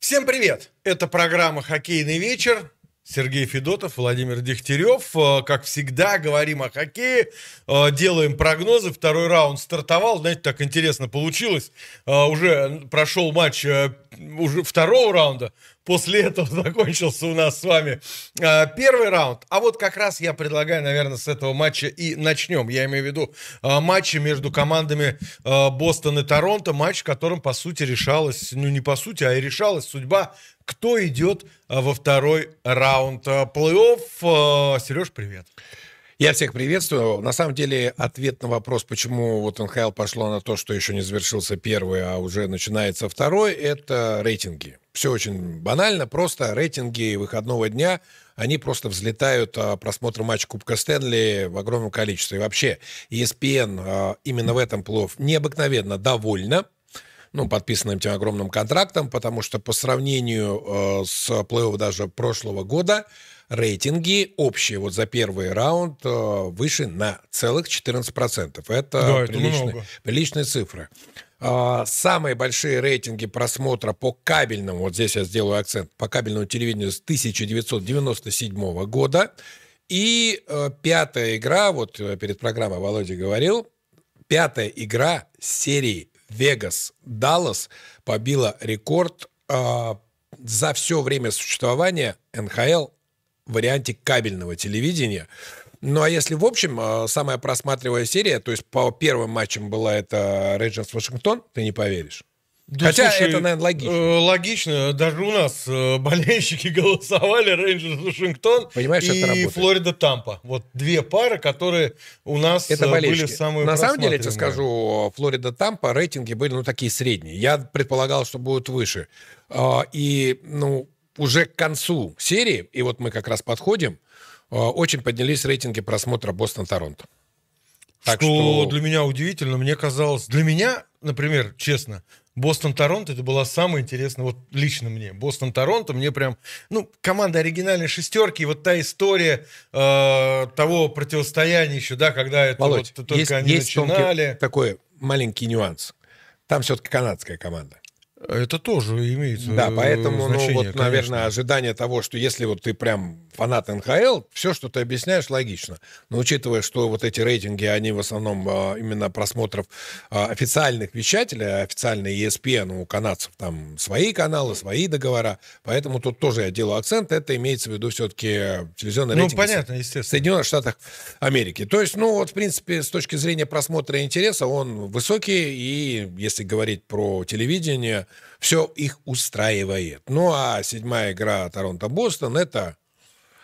Всем привет! Это программа «Хоккейный вечер». Сергей Федотов, Владимир Дегтярев. Э, как всегда, говорим о хоккее, э, делаем прогнозы. Второй раунд стартовал. Знаете, так интересно получилось. Э, уже прошел матч уже второго раунда. После этого закончился у нас с вами э, первый раунд. А вот как раз я предлагаю, наверное, с этого матча и начнем. Я имею в виду э, матчи между командами э, Бостон и Торонто. Матч, в котором, по сути, решалась, ну не по сути, а и решалась судьба, кто идет во второй раунд плей-офф. Сереж, привет. Привет. Я всех приветствую. На самом деле, ответ на вопрос, почему вот НХЛ пошло на то, что еще не завершился первый, а уже начинается второй, это рейтинги. Все очень банально, просто рейтинги выходного дня, они просто взлетают а, просмотр матча Кубка Стэнли в огромном количестве. И вообще, ESPN а, именно в этом плов необыкновенно довольна ну, подписанным тем огромным контрактом, потому что по сравнению э, с плей-офф даже прошлого года рейтинги общие вот за первый раунд э, выше на целых 14%. Это, да, приличные, приличные цифры. А, самые большие рейтинги просмотра по кабельному, вот здесь я сделаю акцент, по кабельному телевидению с 1997 года. И э, пятая игра, вот э, перед программой Володя говорил, пятая игра серии Вегас Даллас побила рекорд э, за все время существования НХЛ варианте кабельного телевидения. Ну, а если в общем, а, самая просматривая серия, то есть по первым матчам была это Рейджерс Вашингтон, ты не поверишь. Да, Хотя слушай, это, наверное, логично. Э, логично. Даже у нас э, болельщики голосовали Рейнджерс Вашингтон Понимаешь, и Флорида Тампа. Вот две пары, которые у нас это э, были самые На самом деле, я тебе скажу, Флорида Тампа рейтинги были, ну, такие средние. Я предполагал, что будут выше. А, и, ну, уже к концу серии, и вот мы как раз подходим, э, очень поднялись рейтинги просмотра Бостон-Торонто. что, что для меня удивительно, мне казалось, для меня, например, честно, Бостон-Торонто это была самая интересная, вот лично мне. Бостон-Торонто мне прям, ну, команда оригинальной шестерки, и вот та история э, того противостояния еще, да, когда это Володь, вот, только есть, они есть начинали. Тонкий, такой маленький нюанс. Там все-таки канадская команда. Это тоже имеет Да, э, поэтому, ну, значение, ну, вот, конечно. наверное, ожидание того, что если вот ты прям фанат НХЛ, все, что ты объясняешь, логично. Но учитывая, что вот эти рейтинги, они в основном а, именно просмотров а, официальных вещателей, а официальные ESPN у канадцев, там свои каналы, свои договора, поэтому тут тоже я делаю акцент, это имеется в виду все-таки телевизионный ну, рейтинг. Ну, понятно, естественно. Соединенных Штатах Америки. То есть, ну, вот, в принципе, с точки зрения просмотра интереса, он высокий, и если говорить про телевидение, все их устраивает. Ну а седьмая игра Торонто-Бостон – это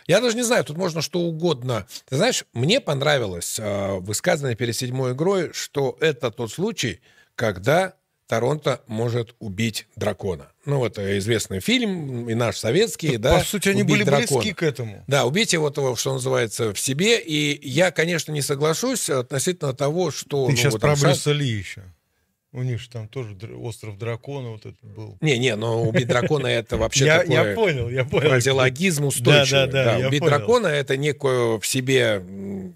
я даже не знаю, тут можно что угодно. Ты знаешь, мне понравилось э, а, высказанное перед седьмой игрой, что это тот случай, когда Торонто может убить дракона. Ну, это известный фильм, и наш советский, так, да. По сути, они были дракона. близки к этому. Да, убить его, того, что называется, в себе. И я, конечно, не соглашусь относительно того, что... Ты ну, сейчас вот, про Брюса Ли еще. У них же там тоже остров дракона вот это был. Не-не, но убить дракона это вообще я, такое... Я понял, я понял. Фразеологизм устойчивый. Да, да, да, да убить дракона это некую в себе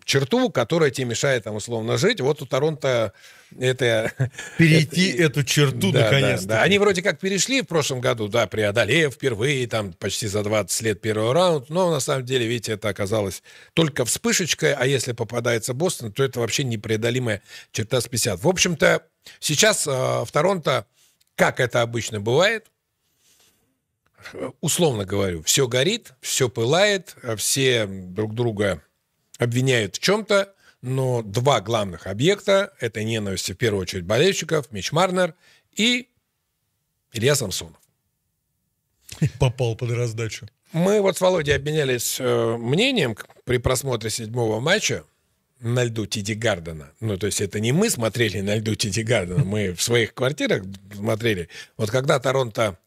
черту, которая тебе мешает там условно жить. Вот у Торонто это... Перейти это, эту черту да, наконец-то. Да, да. Они вроде как перешли в прошлом году, да, преодолев впервые, там, почти за 20 лет первый раунд, но на самом деле, видите, это оказалось только вспышечкой, а если попадается Бостон, то это вообще непреодолимая черта с 50. В общем-то, сейчас э, в Торонто, как это обычно бывает, условно говорю, все горит, все пылает, э, все друг друга обвиняют в чем-то, но два главных объекта – это ненависть, в первую очередь, болельщиков, Мич Марнер и Илья Самсонов. попал под раздачу. Мы вот с Володей обменялись э, мнением при просмотре седьмого матча на льду Тиди Гардена. Ну, то есть это не мы смотрели на льду Тиди Гардена, мы в своих квартирах смотрели. Вот когда Торонто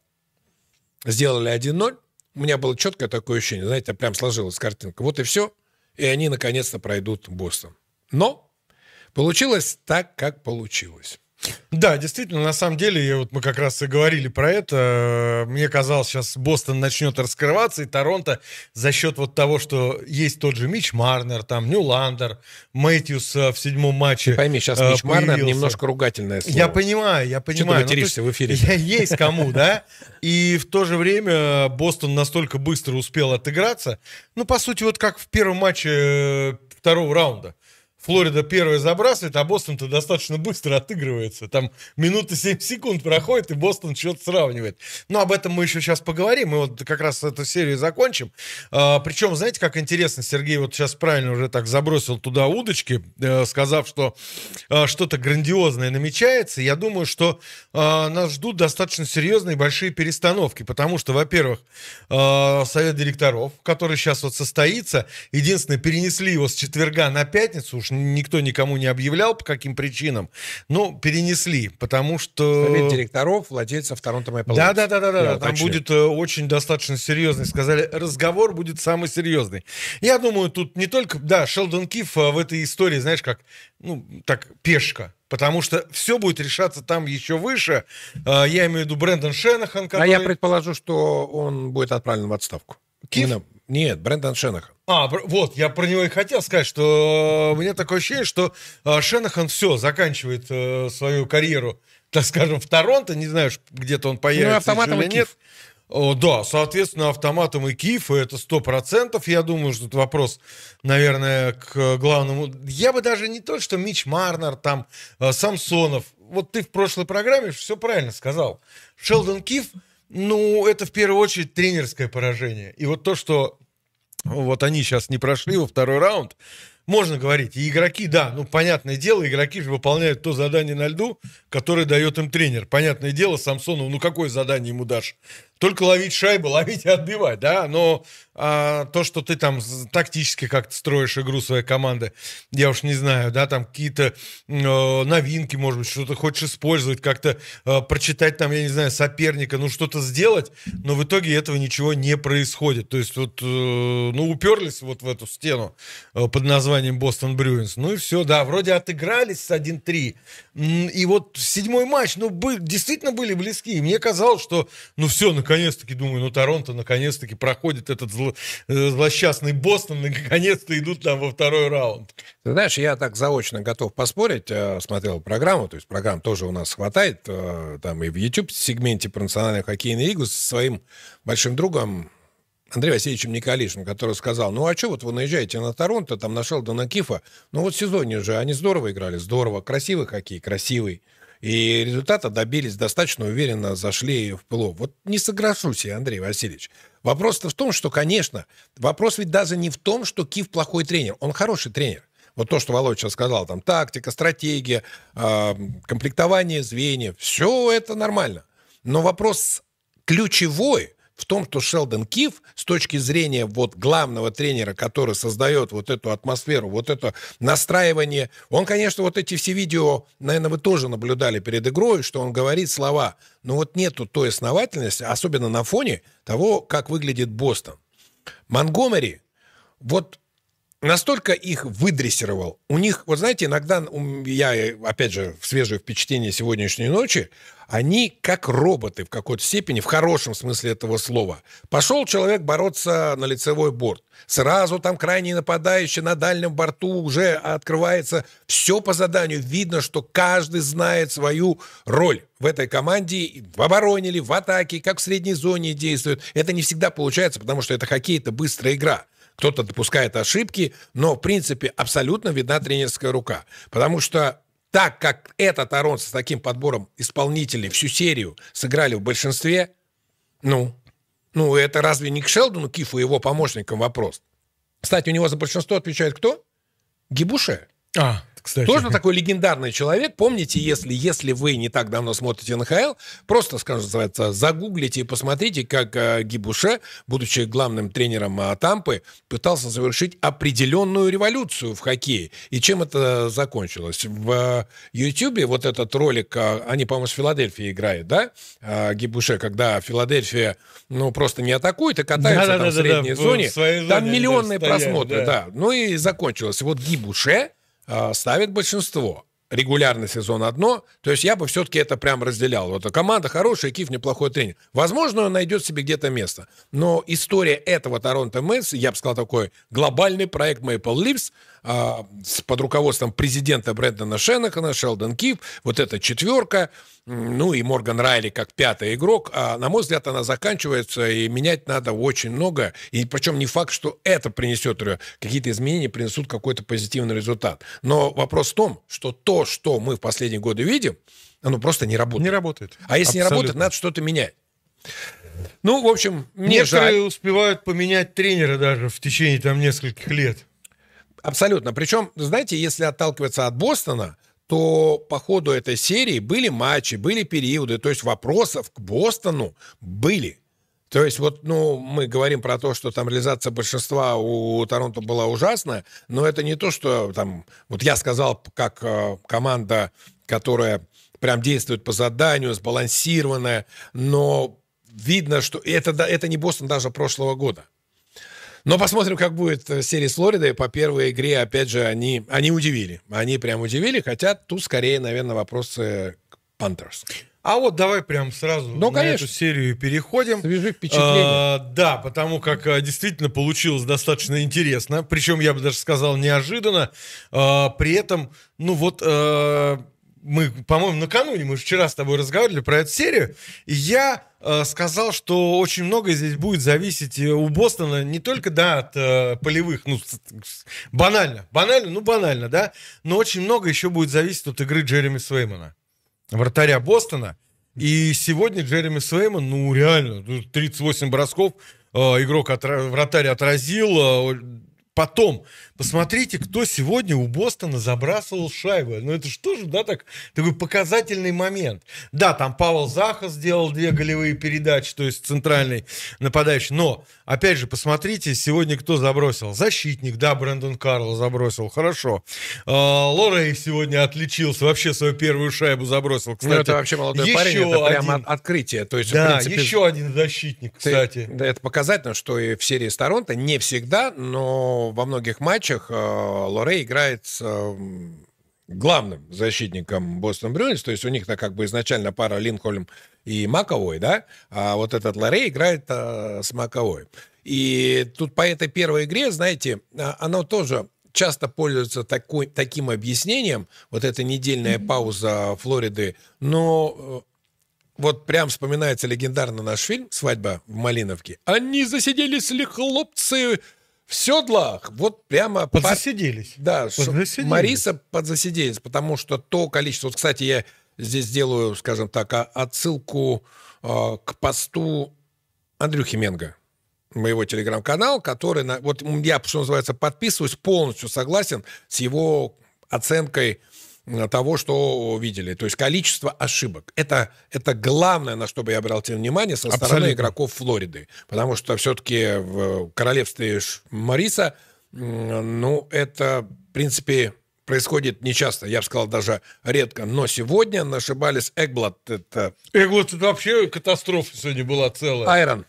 сделали 1-0, у меня было четкое такое ощущение, знаете, прям сложилась картинка. Вот и все, и они наконец-то пройдут Бостон. Но получилось так, как получилось. Да, действительно, на самом деле, вот мы как раз и говорили про это. Мне казалось, сейчас Бостон начнет раскрываться, и Торонто за счет вот того, что есть тот же Мич Марнер, там Нюландер, Мэтьюс э, в седьмом матче. Ты пойми, сейчас э, Мич Марнер немножко ругательное слово. Я понимаю, я понимаю. Что ты материшься ну, в эфире? Я есть кому, да? И в то же время Бостон настолько быстро успел отыграться. Ну, по сути, вот как в первом матче э, второго раунда Флорида первая забрасывает, а Бостон-то достаточно быстро отыгрывается. Там минуты 7 секунд проходит, и Бостон что-то сравнивает. Но об этом мы еще сейчас поговорим. Мы вот как раз эту серию закончим. А, причем, знаете, как интересно, Сергей вот сейчас правильно уже так забросил туда удочки, э, сказав, что э, что-то грандиозное намечается. Я думаю, что э, нас ждут достаточно серьезные большие перестановки, потому что, во-первых, э, совет директоров, который сейчас вот состоится, единственное, перенесли его с четверга на пятницу, уж никто никому не объявлял, по каким причинам, но перенесли, потому что... Совет директоров, владельцев Торонто Мэппл. Да, да, да, да, да, там уточню. будет э, очень достаточно серьезный, сказали, разговор будет самый серьезный. Я думаю, тут не только, да, Шелдон Киф а в этой истории, знаешь, как, ну, так, пешка, потому что все будет решаться там еще выше. А, я имею в виду Брэндон Шенахан, который... А я предположу, что он будет отправлен в отставку. Киф? Именно нет, Брэндон Шенахан. А, вот, я про него и хотел сказать, что э, у меня такое ощущение, что э, Шенахан все, заканчивает э, свою карьеру, так скажем, в Торонто, не знаю, где-то он ну, появится ну, автоматом или нет. О, да, соответственно, автоматом и Киев, и это сто процентов. Я думаю, что это вопрос, наверное, к главному. Я бы даже не то, что Мич Марнер, там, э, Самсонов. Вот ты в прошлой программе все правильно сказал. Шелдон Киев, ну, это в первую очередь тренерское поражение. И вот то, что вот они сейчас не прошли во второй раунд, можно говорить, и игроки, да, ну, понятное дело, игроки же выполняют то задание на льду, которое дает им тренер. Понятное дело, Самсону, ну, какое задание ему дашь? только ловить шайбы, ловить и отбивать, да, но а, то, что ты там тактически как-то строишь игру своей команды, я уж не знаю, да, там какие-то э, новинки, может быть, что-то хочешь использовать, как-то э, прочитать там, я не знаю, соперника, ну, что-то сделать, но в итоге этого ничего не происходит, то есть вот, э, ну, уперлись вот в эту стену э, под названием Бостон Брюинс, ну и все, да, вроде отыгрались с 1-3, и вот седьмой матч, ну, бы, действительно были близки, и мне казалось, что, ну, все, наконец наконец-таки думаю, ну Торонто наконец-таки проходит этот зло, э, злосчастный Бостон, наконец-то идут там во второй раунд. Ты знаешь, я так заочно готов поспорить, э, смотрел программу, то есть программ тоже у нас хватает, э, там и в YouTube-сегменте про национальную хоккейную лигу со своим большим другом Андреем Васильевичем Николишиным, который сказал, ну а что вот вы наезжаете на Торонто, там на Шелдона Кифа, ну вот в сезоне же они здорово играли, здорово, красивый хоккей, красивый, и результата добились достаточно уверенно, зашли в пыло. Вот не соглашусь я, Андрей Васильевич. Вопрос-то в том, что, конечно, вопрос ведь даже не в том, что Киев плохой тренер. Он хороший тренер. Вот то, что Володь сейчас сказал, там тактика, стратегия, э, комплектование звеньев, все это нормально. Но вопрос ключевой – в том, что Шелдон Киф с точки зрения вот главного тренера, который создает вот эту атмосферу, вот это настраивание, он, конечно, вот эти все видео, наверное, вы тоже наблюдали перед игрой, что он говорит слова, но вот нету той основательности, особенно на фоне того, как выглядит Бостон. Монгомери, вот настолько их выдрессировал. У них, вот знаете, иногда я, э, опять же, свежее впечатление сегодняшней ночи, они как роботы в какой-то степени, в хорошем смысле этого слова. Пошел человек бороться на лицевой борт. Сразу там крайний нападающий на дальнем борту уже открывается. Все по заданию. Видно, что каждый знает свою роль в этой команде, в обороне или в атаке, как в средней зоне действует. Это не всегда получается, потому что это хоккей, это быстрая игра кто-то допускает ошибки, но, в принципе, абсолютно видна тренерская рука. Потому что так как этот Аронс с таким подбором исполнителей всю серию сыграли в большинстве, ну, ну это разве не к Шелдону Кифу и его помощникам вопрос? Кстати, у него за большинство отвечает кто? Гибуше. А кстати. Тоже такой легендарный человек. Помните, если, если вы не так давно смотрите НХЛ, просто, скажем, называется, загуглите и посмотрите, как э, Гибуше, будучи главным тренером э, Тампы, пытался завершить определенную революцию в хоккее. И чем это закончилось? В э, Ютьюбе вот этот ролик, э, они, по-моему, с Филадельфии играют, да, Гибуше, когда Филадельфия, ну, просто не атакует и а катается да, там да, в средней да, зоне. В зоне. Там миллионные просмотры, да. да. Ну и закончилось. Вот Гибуше Э, ставит большинство. Регулярный сезон одно, то есть я бы все-таки это прям разделял. Вот команда хорошая, Киев неплохой тренер. Возможно, он найдет себе где-то место. Но история этого Торонто Мэтс, я бы сказал, такой глобальный проект Maple Leafs – а, с, под руководством президента Брэндона Шеннахана, Шелдон Кив, вот эта четверка, ну и Морган Райли как пятый игрок, а, на мой взгляд, она заканчивается, и менять надо очень много, и причем не факт, что это принесет какие-то изменения, принесут какой-то позитивный результат. Но вопрос в том, что то, что мы в последние годы видим, оно просто не работает. Не работает. А если Абсолютно. не работает, надо что-то менять. Ну, в общем, мне Некоторые жаль. успевают поменять тренера даже в течение там нескольких лет. Абсолютно. Причем, знаете, если отталкиваться от Бостона, то по ходу этой серии были матчи, были периоды, то есть вопросов к Бостону были. То есть вот, ну, мы говорим про то, что там реализация большинства у Торонто была ужасная, но это не то, что там, вот я сказал, как э, команда, которая прям действует по заданию, сбалансированная, но видно, что это, это не Бостон даже прошлого года. Но посмотрим, как будет э, серия с Флоридой. По первой игре, опять же, они, они удивили. Они прям удивили, хотя тут скорее, наверное, вопросы э, к Пантерс. А вот давай прям сразу ну, на конечно. эту серию переходим. Свежи впечатления. А, да, потому как э, действительно получилось достаточно интересно. Причем, я бы даже сказал, неожиданно. А, при этом, ну вот, а, мы, по-моему, накануне, мы вчера с тобой разговаривали про эту серию, и я э, сказал, что очень много здесь будет зависеть э, у Бостона не только, да, от э, полевых, ну, банально, банально, ну, банально, да, но очень много еще будет зависеть от игры Джереми Свеймана, вратаря Бостона, и сегодня Джереми Свейман, ну, реально, 38 ну, бросков, э, игрок, от, вратарь отразил, э, потом Посмотрите, кто сегодня у Бостона забрасывал шайбы. Ну, это что же, да, так, такой показательный момент. Да, там Павел Заха сделал две голевые передачи, то есть центральный нападающий. Но, опять же, посмотрите, сегодня кто забросил. Защитник, да, Брэндон Карло забросил, хорошо. А, Лорей сегодня отличился, вообще свою первую шайбу забросил. Кстати, ну, это вообще молодой еще парень, это прямо открытие. То есть, да, в принципе, еще один защитник, кстати. Да, Это показательно, что и в серии с Торонто не всегда, но во многих матчах матчах э, Лоре играет с э, главным защитником Бостон Брюнис, то есть у них -то как бы изначально пара Линкольм и Маковой, да, а вот этот Лоре играет а, с Маковой. И тут по этой первой игре, знаете, оно тоже часто пользуется такой, таким объяснением, вот эта недельная пауза Флориды, но вот прям вспоминается легендарный наш фильм «Свадьба в Малиновке». Они засиделись ли хлопцы в седлах вот прямо... Подзасиделись. Под... Да, подзасиделись. Мариса подзасиделись, потому что то количество... Вот, кстати, я здесь делаю, скажем так, отсылку э, к посту Андрюхи Менга, моего телеграм-канал, который... На... Вот я, что называется, подписываюсь, полностью согласен с его оценкой Э, того, что видели. То есть количество ошибок. Это, это главное, на что бы я обратил внимание со стороны игроков Флориды. Потому что все-таки в королевстве Мариса, ну, это, в принципе, происходит нечасто, я бы сказал, даже редко. Но сегодня нашибались Эгблот Это... Эгблат это вообще катастрофа сегодня была целая. Айрон.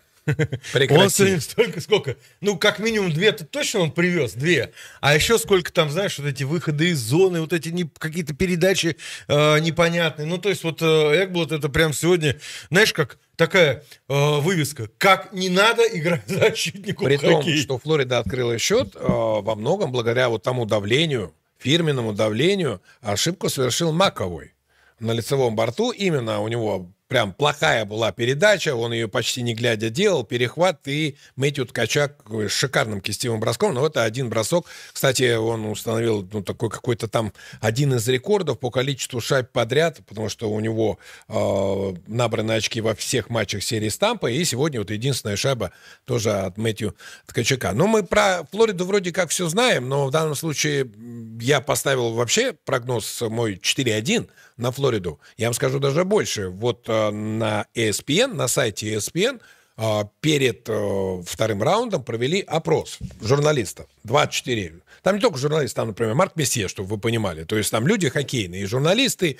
Прекрати. Он столько, сколько? Ну, как минимум две-то точно он привез, две. А еще сколько там, знаешь, вот эти выходы из зоны, вот эти не, какие-то передачи э, непонятные. Ну, то есть вот э, Экблот это прям сегодня, знаешь, как такая э, вывеска, как не надо играть защитнику При том, что Флорида открыла счет э, во многом благодаря вот тому давлению, фирменному давлению, ошибку совершил Маковой на лицевом борту. Именно у него прям плохая была передача, он ее почти не глядя делал, перехват и Мэтью Ткачак с шикарным кистевым броском, но ну, это один бросок. Кстати, он установил ну, такой какой-то там один из рекордов по количеству шайб подряд, потому что у него э, набраны очки во всех матчах серии Стампа, и сегодня вот единственная шайба тоже от Мэтью Ткачака. Но ну, мы про Флориду вроде как все знаем, но в данном случае я поставил вообще прогноз мой 4-1, на Флориду. Я вам скажу даже больше. Вот э, на ESPN, на сайте ESPN э, перед э, вторым раундом провели опрос журналистов. 24. Там не только журналисты, там, например, Марк Месье, чтобы вы понимали. То есть там люди хоккейные, журналисты,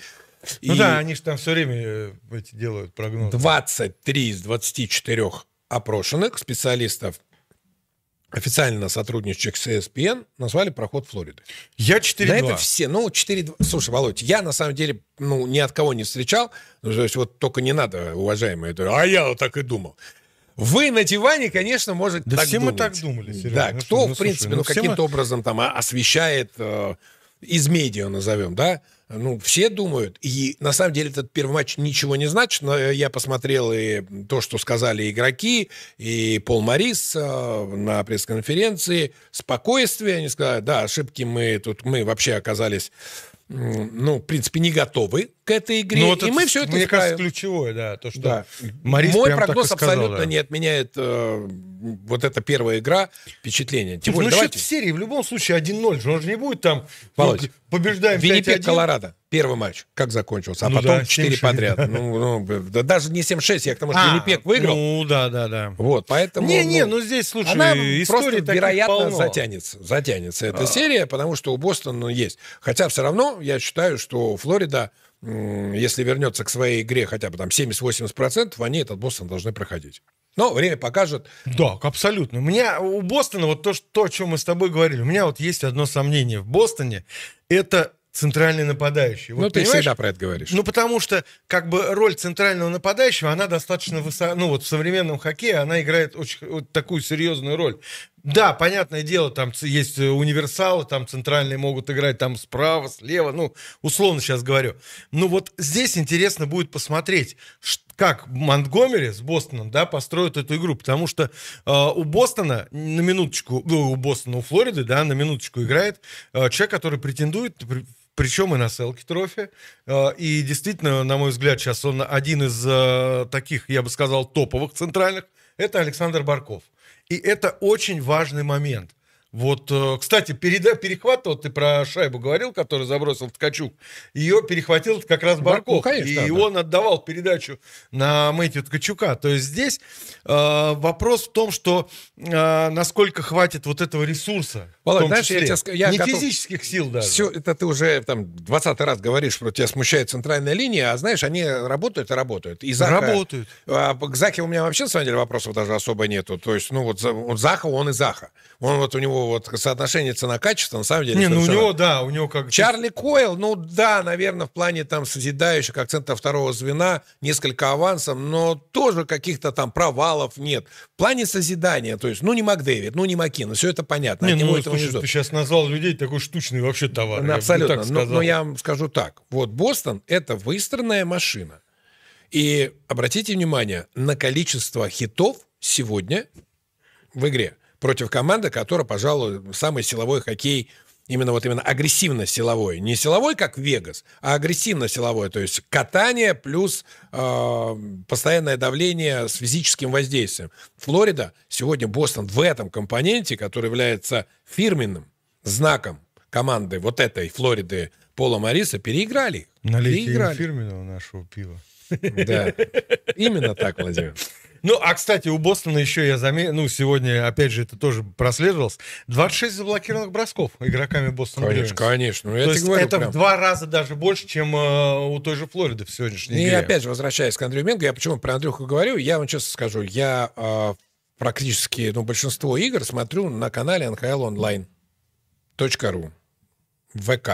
и ну да, они же там все время эти делают прогнозы. 23 из 24 опрошенных специалистов официально сотрудничек с ESPN, назвали проход Флориды. Я 4 На это все. Ну, 4-2. Слушай, Володь, я на самом деле ну, ни от кого не встречал. Ну, то есть вот только не надо, уважаемые. Это, а я вот так и думал. Вы на диване, конечно, можете да так все думать. мы так думали, Серега. Да, ну, кто, ну, в принципе, ну, ну каким-то мы... образом там а, освещает э, из медиа, назовем, да, ну, все думают. И на самом деле этот первый матч ничего не значит, но я посмотрел и то, что сказали игроки, и Пол Морис на пресс-конференции. Спокойствие, они сказали, да, ошибки мы тут, мы вообще оказались, ну, в принципе, не готовы к этой игре, ну, вот и это, мы все это Мне кажется, ключевое, да, то, что да. Марис Мой прогноз сказал, абсолютно да. не отменяет э, вот эта первая игра, впечатление. Тем ну, более, ну, давайте... счет в серии в любом случае 1-0, он же не будет там, ну, Володь, ну, побеждаем Виннипек, Колорадо, первый матч, как закончился, а ну, потом да, 4 подряд. Ну, ну, да, даже не 7-6, я к тому, что а, Виннипек выиграл. Ну, да, да, да. Вот, поэтому... Не, не, ну, ну здесь, слушай, она просто, вероятно, полно. затянется, затянется эта а. серия, потому что у Бостона есть. Хотя все равно я считаю, что Флорида если вернется к своей игре хотя бы там 70-80%, они этот Бостон должны проходить. Но время покажет. Да, абсолютно. У меня у Бостона вот то, что, о чем мы с тобой говорили, у меня вот есть одно сомнение в Бостоне. Это центральный нападающий. Вот, ну, ты всегда про это говоришь. Ну, потому что, как бы, роль центрального нападающего, она достаточно высока. Ну, вот в современном хоккее она играет очень вот такую серьезную роль. Да, понятное дело, там есть э, универсалы, там центральные могут играть там справа, слева, ну, условно сейчас говорю. Ну, вот здесь интересно будет посмотреть, как Монтгомери с Бостоном, да, построят эту игру, потому что э, у Бостона на минуточку, ну, у Бостона, у Флориды, да, на минуточку играет э, человек, который претендует, причем и на Селки трофи. Э, и действительно, на мой взгляд, сейчас он один из э, таких, я бы сказал, топовых центральных. Это Александр Барков. И это очень важный момент – вот, э, кстати, переда, перехват, вот ты про шайбу говорил, который забросил Ткачук, ее перехватил как раз Барков, ну, конечно, и да, он да. отдавал передачу на Мэтью Ткачука. То есть здесь э, вопрос в том, что э, насколько хватит вот этого ресурса, Володь, знаешь, числе. я тебе, я не готов... физических сил даже. Все, это ты уже там 20 раз говоришь, что тебя смущает центральная линия, а знаешь, они работают и работают. И Заха... Работают. А, к Захе у меня вообще, на самом деле, вопросов даже особо нету. То есть, ну вот, вот Заха, он и Заха. Он вот у него вот соотношение цена-качество, на самом деле... Не, ну у него, да, у него как... Чарли Койл, ну да, наверное, в плане там созидающих акцента второго звена, несколько авансов, но тоже каких-то там провалов нет. В плане созидания, то есть, ну не Макдэвид, ну не Макин, все это понятно. Не, ну, слушай, не ты сейчас назвал людей такой штучный вообще товар. Ну, абсолютно, но, но я вам скажу так. Вот Бостон — это выстроенная машина. И обратите внимание на количество хитов сегодня в игре против команды, которая, пожалуй, самый силовой хоккей именно вот именно агрессивно силовой, не силовой как Вегас, а агрессивно силовой, то есть катание плюс э, постоянное давление с физическим воздействием. Флорида сегодня Бостон в этом компоненте, который является фирменным знаком команды вот этой Флориды Пола Мариса, переиграли. Их. Налейте переиграли. фирменного нашего пива. Да, именно так, Владимир. Ну, а, кстати, у Бостона еще я заметил, ну, сегодня, опять же, это тоже прослеживалось, 26 заблокированных бросков игроками Бостона Конечно, конечно. Ну, То есть говорю, это прям. в два раза даже больше, чем э, у той же Флориды в сегодняшней И игре. опять же, возвращаясь к Андрею Менго, я почему про Андрюху говорю, я вам честно скажу, я э, практически, ну, большинство игр смотрю на канале nhlonline.ru ВК.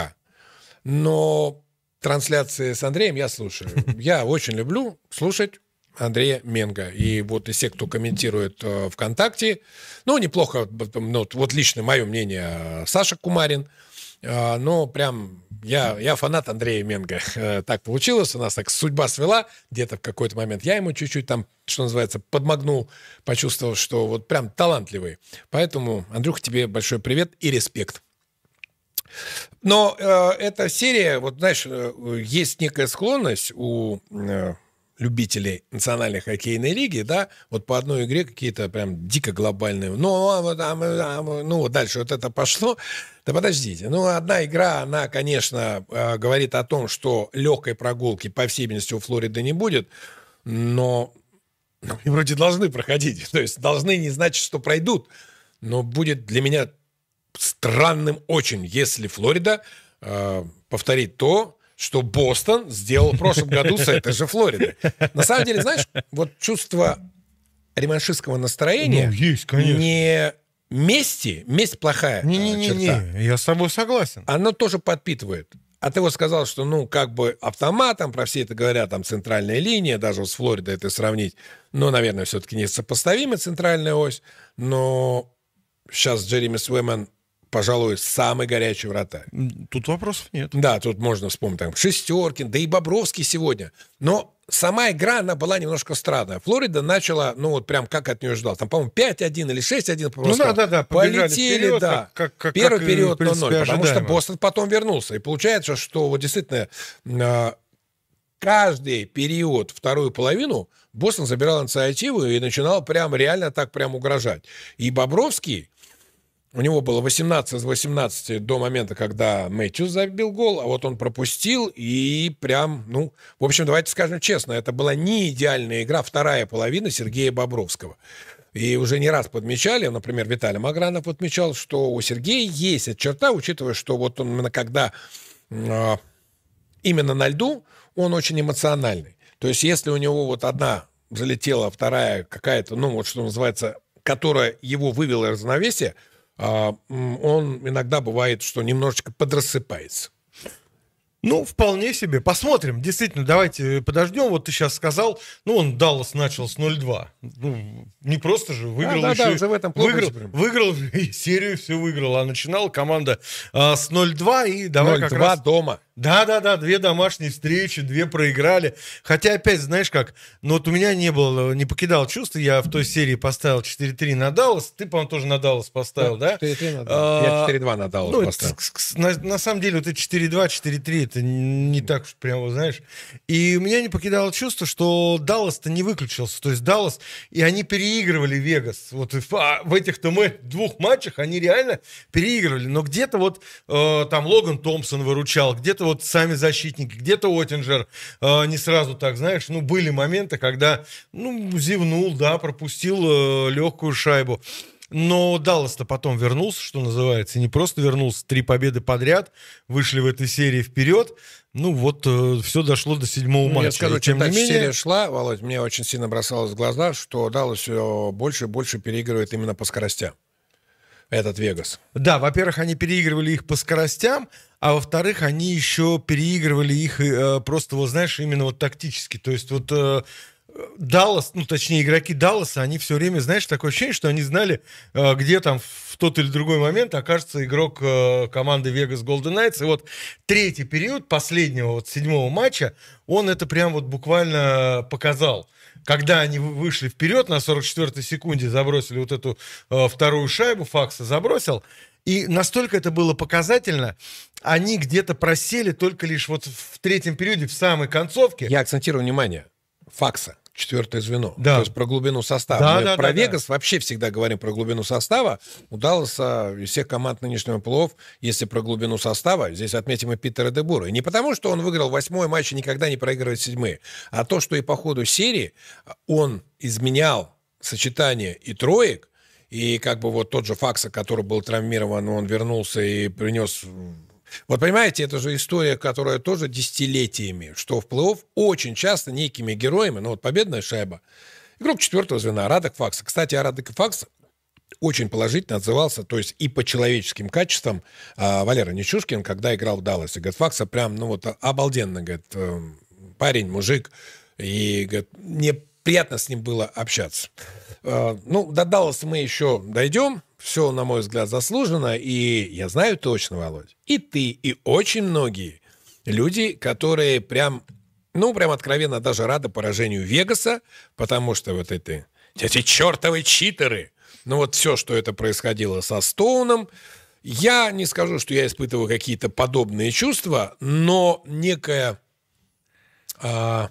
Но трансляции с Андреем я слушаю. Я очень люблю слушать Андрея Менга. И вот из тех, кто комментирует э, ВКонтакте, ну, неплохо, ну, вот лично мое мнение, э, Саша Кумарин, э, но прям я, я фанат Андрея Менга. Так получилось, у нас так судьба свела где-то в какой-то момент. Я ему чуть-чуть там, что называется, подмогнул, почувствовал, что вот прям талантливый. Поэтому, Андрюха, тебе большой привет и респект. Но э, эта серия, вот знаешь, есть некая склонность у э, любителей национальной хоккейной лиги, да, вот по одной игре какие-то прям дико глобальные. Ну, а вот, а, ну, вот дальше вот это пошло. Да подождите. Ну, одна игра, она, конечно, э, говорит о том, что легкой прогулки, по всей видимости, у Флориды не будет, но ну, вроде должны проходить. То есть должны не значит, что пройдут. Но будет для меня странным очень, если Флорида э, повторит то, что Бостон сделал в прошлом году с этой же Флориды. На самом деле, знаешь, вот чувство реманшистского настроения ну, есть, конечно. не мести, месть плохая не, не, не, черта. Не, я с тобой согласен. Оно тоже подпитывает. А ты вот сказал, что, ну, как бы автоматом, про все это говорят, там, центральная линия, даже вот с Флоридой это сравнить, ну, наверное, все-таки несопоставима центральная ось, но сейчас Джереми Суэмен пожалуй, самый горячий вратарь. Тут вопросов нет. Да, тут можно вспомнить там Шестеркин, да и Бобровский сегодня. Но сама игра, она была немножко странная. Флорида начала, ну вот прям как от нее ждал. Там, по-моему, 5-1 или 6-1. Ну да, да, да. Полетели, вперед, да. Как, как, Первый как, период 0-0. Ожидаемо. Потому что Бостон потом вернулся. И получается, что вот действительно а, каждый период, вторую половину, Бостон забирал инициативу и начинал прям реально так прям угрожать. И Бобровский у него было 18 из 18 до момента, когда Мэтью забил гол, а вот он пропустил и прям, ну, в общем, давайте скажем честно, это была не идеальная игра, вторая половина Сергея Бобровского. И уже не раз подмечали, например, Виталий Магранов подмечал, что у Сергея есть эта черта, учитывая, что вот он именно когда э, именно на льду, он очень эмоциональный. То есть если у него вот одна залетела, вторая какая-то, ну вот что называется, которая его вывела из равновесия, а, он иногда бывает, что немножечко подрассыпается. Ну, вполне себе. Посмотрим. Действительно, давайте э, подождем. Вот ты сейчас сказал, ну, он Даллас начал с 0-2. Ну, не просто же выиграл да, еще... Да, да, в этом выиграл, выиграл, и серию все выиграл. А начинала команда а, с 0-2 и давай 0-2 как раз... дома. Да-да-да, две домашние встречи, две проиграли. Хотя опять, знаешь как, но ну вот у меня не было, не покидал чувство, я в той серии поставил 4-3 на Даллас, ты, по-моему, тоже на Даллас поставил, да? 4-3 на а, Даллас, я 4-2 на Даллас ну, поставил. на, на самом деле, вот это 4-2, 4-3, это не так уж прямо, знаешь. И у меня не покидало чувство, что Даллас-то не выключился, то есть Даллас, и они переигрывали Вегас. Вот в, а, в этих-то мы двух матчах они реально переигрывали, но где-то вот э, там Логан Томпсон выручал, где-то вот сами защитники, где-то Оттинджер э, не сразу так, знаешь, ну, были моменты, когда, ну, зевнул, да, пропустил э, легкую шайбу. Но Даллас-то потом вернулся, что называется, не просто вернулся, три победы подряд, вышли в этой серии вперед, ну вот э, все дошло до седьмого ну, матча. Я скажу, чем дальше менее... серия шла, Володь, мне очень сильно бросалось в глаза, что Даллас все э, больше и больше переигрывает именно по скоростям этот Вегас. Да, во-первых, они переигрывали их по скоростям, а во-вторых, они еще переигрывали их э, просто, вот знаешь, именно вот тактически. То есть вот э, Даллас, ну точнее игроки Далласа, они все время, знаешь, такое ощущение, что они знали, э, где там в тот или другой момент окажется игрок э, команды Vegas Golden Knights. И вот третий период последнего, вот седьмого матча, он это прям вот буквально показал когда они вышли вперед на 44-й секунде, забросили вот эту э, вторую шайбу, Факса забросил, и настолько это было показательно, они где-то просели только лишь вот в третьем периоде, в самой концовке. Я акцентирую внимание, Факса четвертое звено. Да. То есть про глубину состава. Да, Мы да, про да, Вегас да. вообще всегда говорим про глубину состава. удалось а, из всех команд нынешнего плов, если про глубину состава, здесь отметим и Питера Дебура. И не потому, что он выиграл восьмой матч и никогда не проигрывает седьмые, а то, что и по ходу серии а, он изменял сочетание и троек, и как бы вот тот же Факса, который был травмирован, он вернулся и принес вот понимаете, это же история, которая тоже десятилетиями, что в плей-офф очень часто некими героями, ну вот победная шайба, игрок четвертого звена, Радок Факса. Кстати, о а Радок Факса очень положительно отзывался, то есть и по человеческим качествам а, Валера Нечушкин, когда играл в Далласе. Говорит, Факса прям, ну вот, обалденно, говорит, эм, парень, мужик, и говорит, мне приятно с ним было общаться. Э, ну, до Далласа мы еще дойдем. Все, на мой взгляд, заслуженно. И я знаю точно, Володь, и ты, и очень многие люди, которые прям, ну, прям откровенно даже рады поражению Вегаса, потому что вот эти, эти чертовы читеры, ну вот все, что это происходило со Стоуном, я не скажу, что я испытываю какие-то подобные чувства, но некая, э,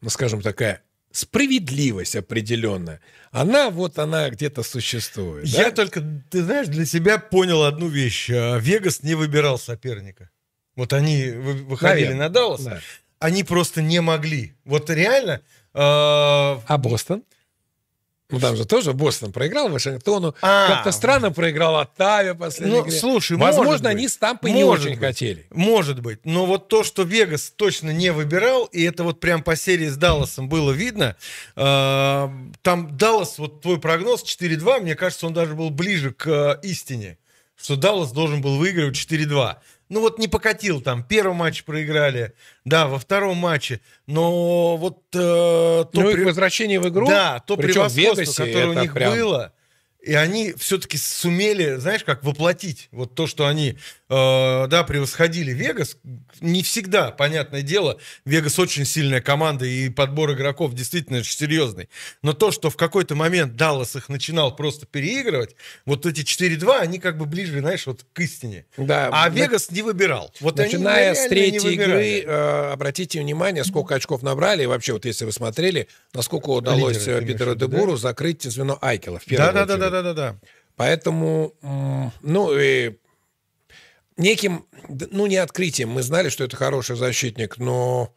ну, скажем, такая справедливость определенная. Она вот она где-то существует. Я да? только, ты знаешь, для себя понял одну вещь. А, Вегас не выбирал соперника. Вот они выходили Наверное. на Даллас, да. они просто не могли. Вот реально. Э, а Бостон? Ну, там же тоже Бостон проиграл Вашингтону. А, Как-то странно проиграл Оттаве последний. ну, игре. Слушай, Возможно, они с Тампой не очень быть. хотели. Может быть. Но вот то, что Вегас точно не выбирал, и это вот прям по серии с Далласом было видно, э, там Даллас, вот твой прогноз 4-2, мне кажется, он даже был ближе к э, истине, что Даллас должен был выигрывать 4-2 ну вот не покатил там. Первый матч проиграли, да, во втором матче. Но вот э, то ну, при... возвращение в игру, да, то превосходство, которое у них прям... было, и они все-таки сумели, знаешь, как воплотить вот то, что они э, да, превосходили Вегас. Не всегда, понятное дело, Вегас очень сильная команда, и подбор игроков действительно очень серьезный. Но то, что в какой-то момент Даллас их начинал просто переигрывать, вот эти 4-2, они как бы ближе, знаешь, вот к истине. Да, а на... Вегас не выбирал. Вот Начиная они с третьей игры, э, обратите внимание, сколько очков набрали, и вообще, вот если вы смотрели, насколько удалось Лидеры, э, Питеру Дебуру да? закрыть звено Айкела в первом да, да, да, да, да, да, да. Поэтому, ну и неким, ну, не открытием. Мы знали, что это хороший защитник, но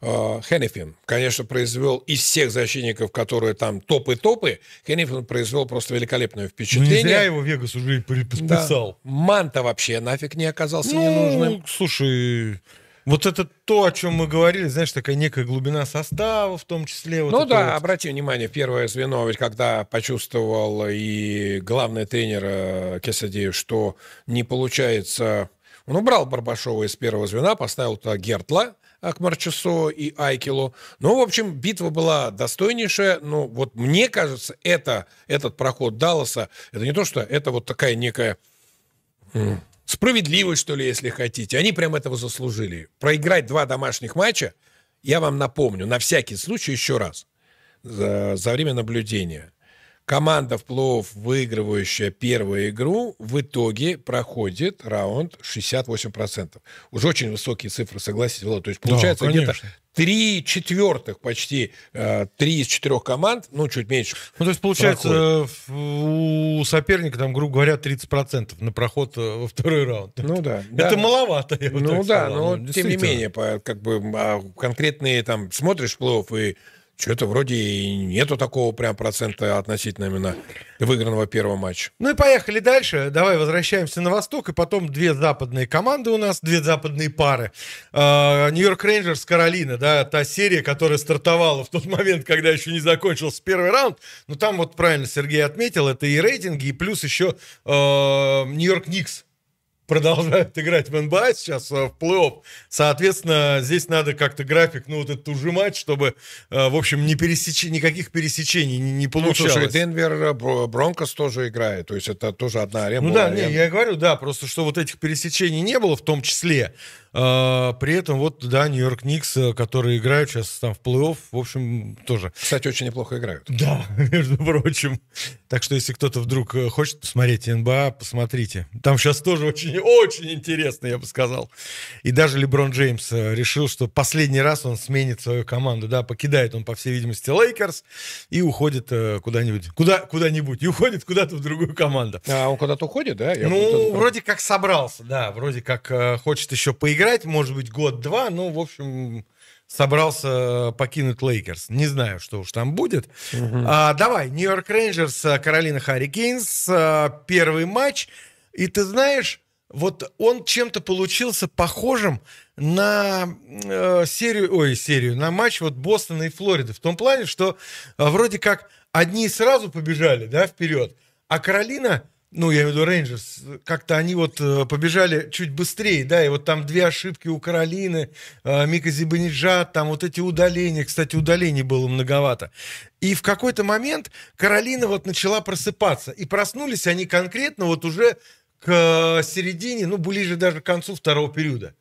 э, а, Хеннифин, конечно, произвел из всех защитников, которые там топы-топы, Хеннифин произвел просто великолепное впечатление. Ну, не зря его Вегас уже подписал. Да. Манта вообще нафиг не оказался ну, ненужным. слушай... Вот это то, о чем мы говорили, знаешь, такая некая глубина состава в том числе. Вот ну да, вот. обрати внимание, первое звено, ведь когда почувствовал и главный тренер э, Кесадеев, что не получается... Он убрал Барбашова из первого звена, поставил туда Гертла, Акмарчесо и Айкелу. Ну, в общем, битва была достойнейшая, но ну, вот мне кажется, это, этот проход Далласа, это не то, что это вот такая некая справедливость, что ли, если хотите. Они прям этого заслужили. Проиграть два домашних матча, я вам напомню, на всякий случай еще раз, за, за время наблюдения – Команда в плей-офф, выигрывающая первую игру, в итоге проходит раунд 68%. Уже очень высокие цифры, согласитесь, Влад. То есть получается да, где-то три четвертых почти, э, три из четырех команд, ну, чуть меньше. Ну, то есть, получается, э, проходит. у соперника, там, грубо говоря, 30% на проход э, во второй раунд. Ну, да. Это да. маловато, я Ну, да, сказал. но, ну, тем не менее, по, как бы а конкретные, там, смотришь плей-офф и что-то вроде и нету такого прям процента относительно именно выигранного первого матча. Ну и поехали дальше. Давай возвращаемся на восток, и потом две западные команды у нас, две западные пары. А, Нью-Йорк Рейнджерс, Каролина, да, та серия, которая стартовала в тот момент, когда еще не закончился первый раунд. Но ну, там вот правильно Сергей отметил, это и рейтинги, и плюс еще а, Нью-Йорк Никс продолжают играть в НБА сейчас э, в плей-офф. Соответственно, здесь надо как-то график, ну, вот этот ужимать, чтобы, э, в общем, не пересеч... никаких пересечений не, не получалось. Ну, слушай, Денвер э, Бронкос тоже играет, то есть это тоже одна арена. Ну да, арена. Не, я говорю, да, просто что вот этих пересечений не было в том числе. А, при этом вот, да, Нью-Йорк Никс, э, которые играют сейчас там в плей-офф, в общем, тоже. Кстати, очень неплохо играют. Да, между прочим. Так что, если кто-то вдруг э, хочет посмотреть НБА, посмотрите. Там сейчас тоже очень-очень интересно, я бы сказал. И даже Леброн Джеймс э, решил, что последний раз он сменит свою команду. Да, покидает он, по всей видимости, Лейкерс и уходит куда-нибудь. Куда, куда-нибудь. И уходит куда-то в другую команду. А он куда-то уходит, да? Я ну, вроде как собрался, да. Вроде как хочет еще поиграть играть, может быть, год-два, но, ну, в общем, собрался э, покинуть Лейкерс. Не знаю, что уж там будет. Угу. А, давай, Нью-Йорк Рейнджерс, э, Каролина Харрикейнс, э, первый матч. И ты знаешь, вот он чем-то получился похожим на э, серию, ой, серию, на матч вот Бостона и Флориды. В том плане, что э, вроде как одни сразу побежали, да, вперед, а Каролина ну, я имею в виду Рейнджерс, как-то они вот э, побежали чуть быстрее, да, и вот там две ошибки у Каролины, э, Мика Зибанижа, там вот эти удаления, кстати, удалений было многовато. И в какой-то момент Каролина вот начала просыпаться, и проснулись они конкретно вот уже к э, середине, ну, ближе даже к концу второго периода.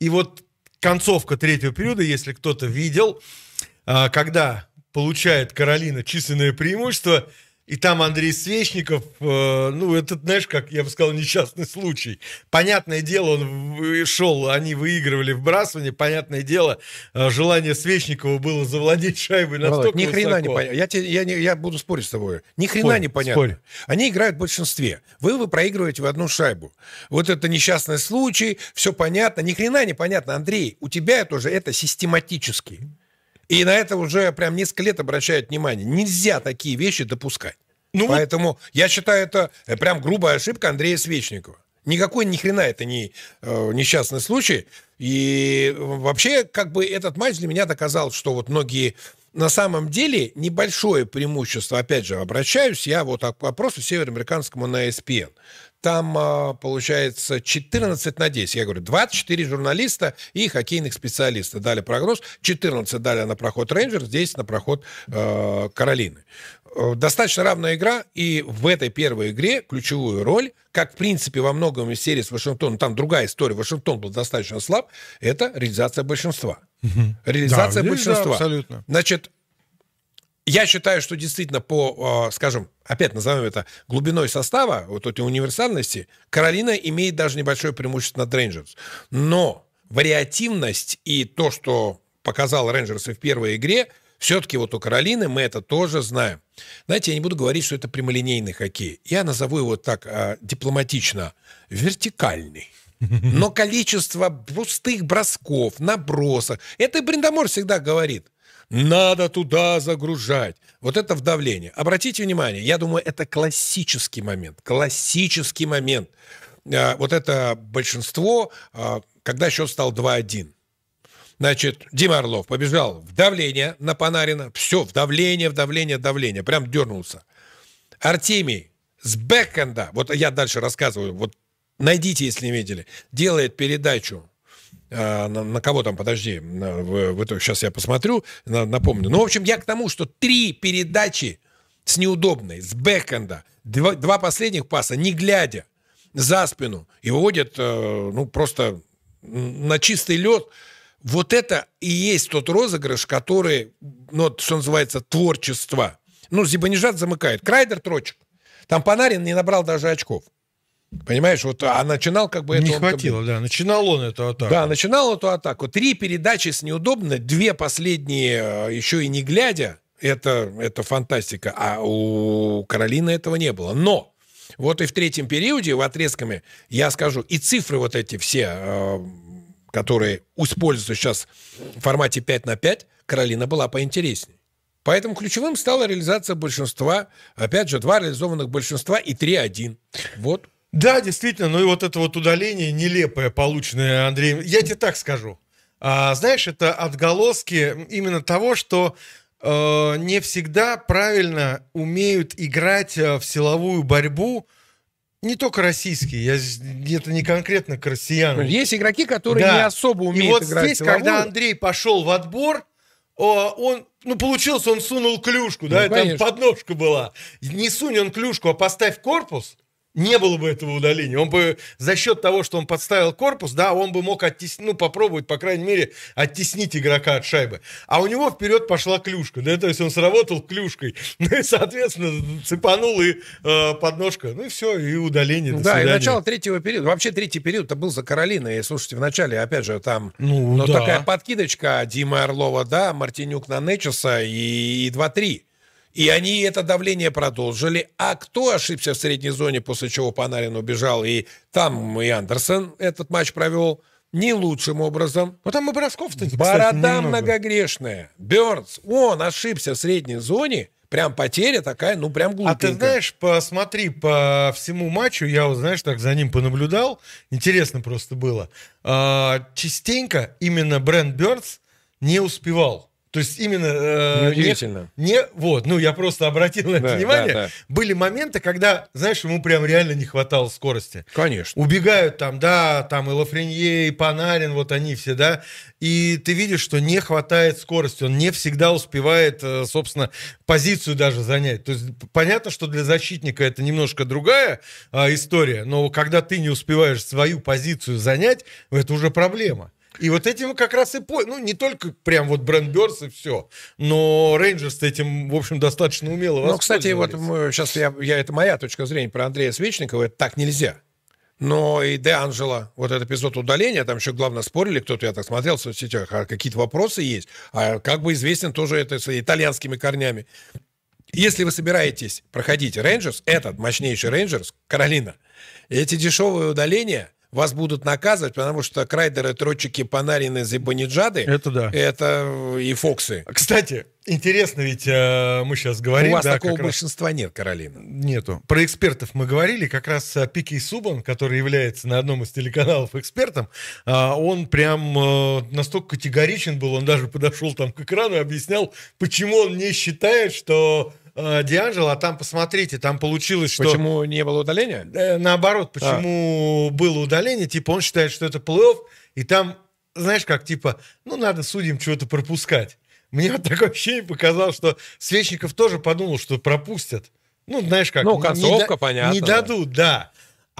И вот концовка третьего периода, если кто-то видел, когда получает Каролина численное преимущество – и там Андрей Свечников, э, ну, этот, знаешь, как я бы сказал, несчастный случай. Понятное дело, он шел, они выигрывали вбрасывание, понятное дело, э, желание Свечникова было завладеть шайбой настолько Ни хрена высоко. не понятно. Я, тебе, я, не, я буду спорить с тобой. Ни хрена спорь, не понятно. Спорь. Они играют в большинстве. Вы, вы проигрываете в одну шайбу. Вот это несчастный случай, все понятно. Ни хрена не понятно. Андрей, у тебя это уже это систематически. И на это уже прям несколько лет обращают внимание. Нельзя такие вещи допускать. Ну, Поэтому я считаю, это э, прям грубая ошибка Андрея Свечникова. Никакой ни хрена это не э, несчастный случай. И вообще, как бы этот матч для меня доказал, что вот многие на самом деле небольшое преимущество, опять же, обращаюсь я вот к вопросу североамериканскому на ESPN. Там, а, получается, 14 на 10. Я говорю, 24 журналиста и хоккейных специалиста дали прогноз. 14 дали на проход Рейнджерс, 10 на проход э, Каролины. Э, достаточно равная игра, и в этой первой игре ключевую роль, как, в принципе, во многом из серии с Вашингтоном, там другая история, Вашингтон был достаточно слаб, это реализация большинства. Реализация да, большинства. Да, абсолютно. Значит, я считаю, что действительно по, а, скажем, опять назовем это глубиной состава, вот этой универсальности, Каролина имеет даже небольшое преимущество над Рейнджерс. Но вариативность и то, что показал Рейнджерсы в первой игре, все-таки вот у Каролины мы это тоже знаем. Знаете, я не буду говорить, что это прямолинейный хоккей. Я назову его так э, дипломатично – вертикальный. Но количество пустых бросков, набросок, это и Бриндамор всегда говорит – надо туда загружать. Вот это в давлении. Обратите внимание, я думаю, это классический момент, классический момент. А, вот это большинство, а, когда счет стал 2-1. Значит, Дима Орлов побежал в давление на Панарина. Все, в давление, в давление, в давление. Прям дернулся. Артемий с бэкхенда, вот я дальше рассказываю, вот найдите, если не видели, делает передачу а, на, на кого там, подожди, в, в итоге, сейчас я посмотрю, на, напомню. Ну, в общем, я к тому, что три передачи с неудобной, с бэкэнда, два, два последних паса, не глядя, за спину и выводят, э, ну, просто на чистый лед. Вот это и есть тот розыгрыш, который, ну, что называется, творчество. Ну, Зибанижат замыкает. Крайдер трочек. Там Панарин не набрал даже очков. Понимаешь, вот а начинал как бы... Не это хватило, он, как... да, начинал он эту атаку. Да, начинал эту атаку. Три передачи с неудобно, две последние э, еще и не глядя, это, это фантастика. А у Каролины этого не было. Но вот и в третьем периоде, в отрезками, я скажу, и цифры вот эти все, э, которые используются сейчас в формате 5 на 5, Каролина была поинтереснее. Поэтому ключевым стала реализация большинства. Опять же, два реализованных большинства и 3-1. Вот да, действительно, ну и вот это вот удаление нелепое, полученное Андреем, я тебе так скажу. А, знаешь, это отголоски именно того, что э, не всегда правильно умеют играть э, в силовую борьбу не только российские, я, это не конкретно к россиянам. Есть игроки, которые да. не особо умеют и вот играть здесь, силовую. когда Андрей пошел в отбор, он, ну, получился, он сунул клюшку, ну, да, ну, это подножка была. Не сунь он клюшку, а поставь корпус, не было бы этого удаления. Он бы за счет того, что он подставил корпус, да, он бы мог оттеснить, ну, попробовать, по крайней мере, оттеснить игрока от шайбы. А у него вперед пошла клюшка, да, то есть он сработал клюшкой, ну и, соответственно, цепанул и э, подножка, ну и все, и удаление, Да, свидания. и начало третьего периода. Вообще третий период это был за Каролиной, слушайте, вначале опять же, там, ну, ну да. такая подкидочка Димы Орлова, да, Мартинюк на Нечеса и, и 2-3. И они это давление продолжили. А кто ошибся в средней зоне, после чего Панарин убежал, и там и Андерсон этот матч провел не лучшим образом. Ну там и бросков-то, Борода немного. многогрешная. Бернс, он ошибся в средней зоне, прям потеря такая, ну прям глупенькая. А ты знаешь, посмотри по всему матчу, я вот, знаешь, так за ним понаблюдал, интересно просто было. А, частенько именно Брэнд Бёрдс не успевал. То есть именно... Э, Неудивительно. Не, не, вот, ну я просто обратил на это да, внимание. Да, да. Были моменты, когда, знаешь, ему прям реально не хватало скорости. Конечно. Убегают там, да, там и Лафренье, и Панарин, вот они все, да. И ты видишь, что не хватает скорости. Он не всегда успевает, э, собственно, позицию даже занять. То есть понятно, что для защитника это немножко другая э, история, но когда ты не успеваешь свою позицию занять, это уже проблема. И вот этим как раз и по... Ну, не только прям вот Брэндберс и все, но Рейнджерс этим, в общем, достаточно умело Ну, кстати, вот мы, сейчас я, я, это моя точка зрения про Андрея Свечникова, это так нельзя. Но и Де Анжела, вот этот эпизод удаления, там еще, главное, спорили, кто-то, я так смотрел в соцсетях, а какие-то вопросы есть. А как бы известен тоже это с итальянскими корнями. Если вы собираетесь проходить Рейнджерс, этот мощнейший Рейнджерс, Каролина, эти дешевые удаления – вас будут наказывать, потому что крайдеры, тротчики, панарины, зибаниджады. Это да. Это э, и фоксы. Кстати, интересно, ведь э, мы сейчас говорим... У вас да, такого большинства раз... нет, Каролина. Нету. Про экспертов мы говорили. Как раз э, Пикей Субан, который является на одном из телеканалов экспертом, э, он прям э, настолько категоричен был, он даже подошел там к экрану и объяснял, почему он не считает, что Э, Дианджело, а там посмотрите, там получилось, что... Почему не было удаления? Э, наоборот, а. почему а. было удаление, типа он считает, что это плей-офф, и там, знаешь, как типа, ну надо судим, чего-то пропускать. Мне вот такое ощущение показалось, что Свечников тоже подумал, что пропустят. Ну, знаешь как, ну, концовка, не, понятно, не дадут, да.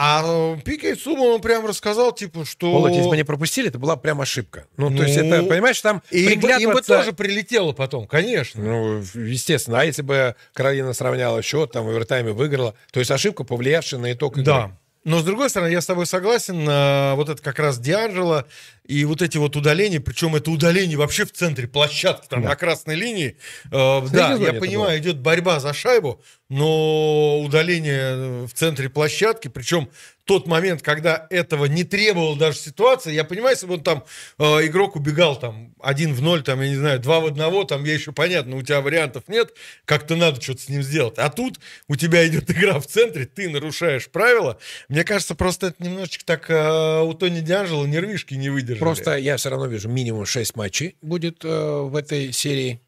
А ну, Пике Цуба он прям рассказал, типа, что... Володь, если бы они пропустили, это была прям ошибка. Ну, ну то есть это, ну, понимаешь, там и приглядываться... Им бы тоже прилетело потом, конечно. Ну, естественно. А если бы Каролина сравняла счет, там, в овертайме выиграла, то есть ошибка, повлиявшая на итог игры. Да. Но, с другой стороны, я с тобой согласен, а, вот это как раз Дианджело и вот эти вот удаления, причем это удаление вообще в центре площадки, там, да. на красной линии. Э, да, я понимаю, было. идет борьба за шайбу, но удаление э, в центре площадки, причем тот момент, когда этого не требовала даже ситуация, я понимаю, если бы он там э, игрок убегал там один в ноль, там, я не знаю, два в одного, там, я еще понятно, у тебя вариантов нет, как-то надо что-то с ним сделать. А тут у тебя идет игра в центре, ты нарушаешь правила. Мне кажется, просто это немножечко так э, у Тони Дянжела нервишки не выдержали. Просто я все равно вижу минимум 6 матчей будет э, в этой серии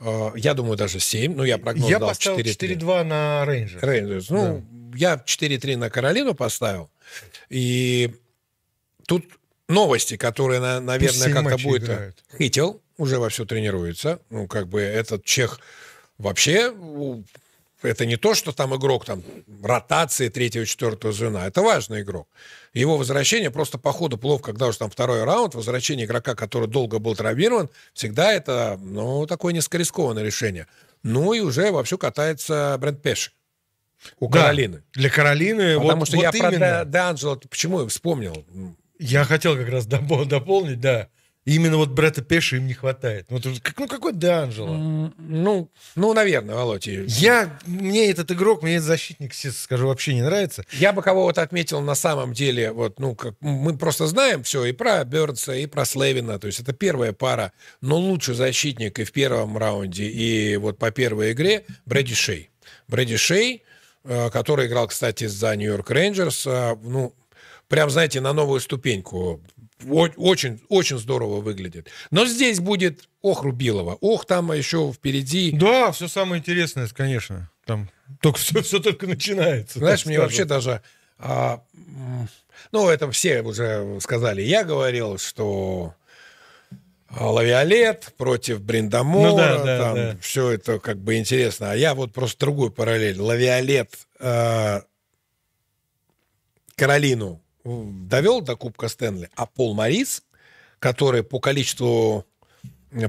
Э, я думаю, даже 7. Ну, я прогноз я дал 4-2. на Рейнджерс. Рейнджерс. Ну, да. я 4-3 на Каролину поставил. И тут новости, которые, наверное, как-то будет... Э, Играют. Хитил уже вовсю тренируется. Ну, как бы этот чех вообще это не то, что там игрок там ротации третьего-четвертого звена, это важный игрок. Его возвращение просто по ходу плов, когда уже там второй раунд, возвращение игрока, который долго был травмирован, всегда это, ну, такое низкорискованное решение. Ну и уже вовсю катается Брент Пеши. У да, Каролины. Для Каролины. Потому вот, что вот я именно. про Д'Анджело, почему я вспомнил? Я хотел как раз дополнить, да именно вот брата Пеша им не хватает. Вот, как, ну какой Д'Анджело? Mm, ну, ну, наверное, Володь. Я, мне этот игрок, мне этот защитник, скажу, вообще не нравится. Я бы кого-то отметил на самом деле, вот, ну, как, мы просто знаем все и про Бёрдса, и про Слевина, то есть это первая пара, но лучший защитник и в первом раунде, и вот по первой игре Брэди Шей. Брэди Шей, э, который играл, кстати, за Нью-Йорк Рейнджерс, э, ну, прям, знаете, на новую ступеньку очень, очень здорово выглядит. Но здесь будет ох Рубилова, ох там еще впереди. Да, все самое интересное, конечно. Там только все, все только начинается. Знаешь, мне скажу. вообще даже а, ну, это все уже сказали. Я говорил, что а, Лавиолет против Бриндамора, ну, да, да, там да. все это как бы интересно. А я вот просто другую параллель. Лавиолет э, Каролину довел до Кубка Стэнли, а Пол Морис, который по количеству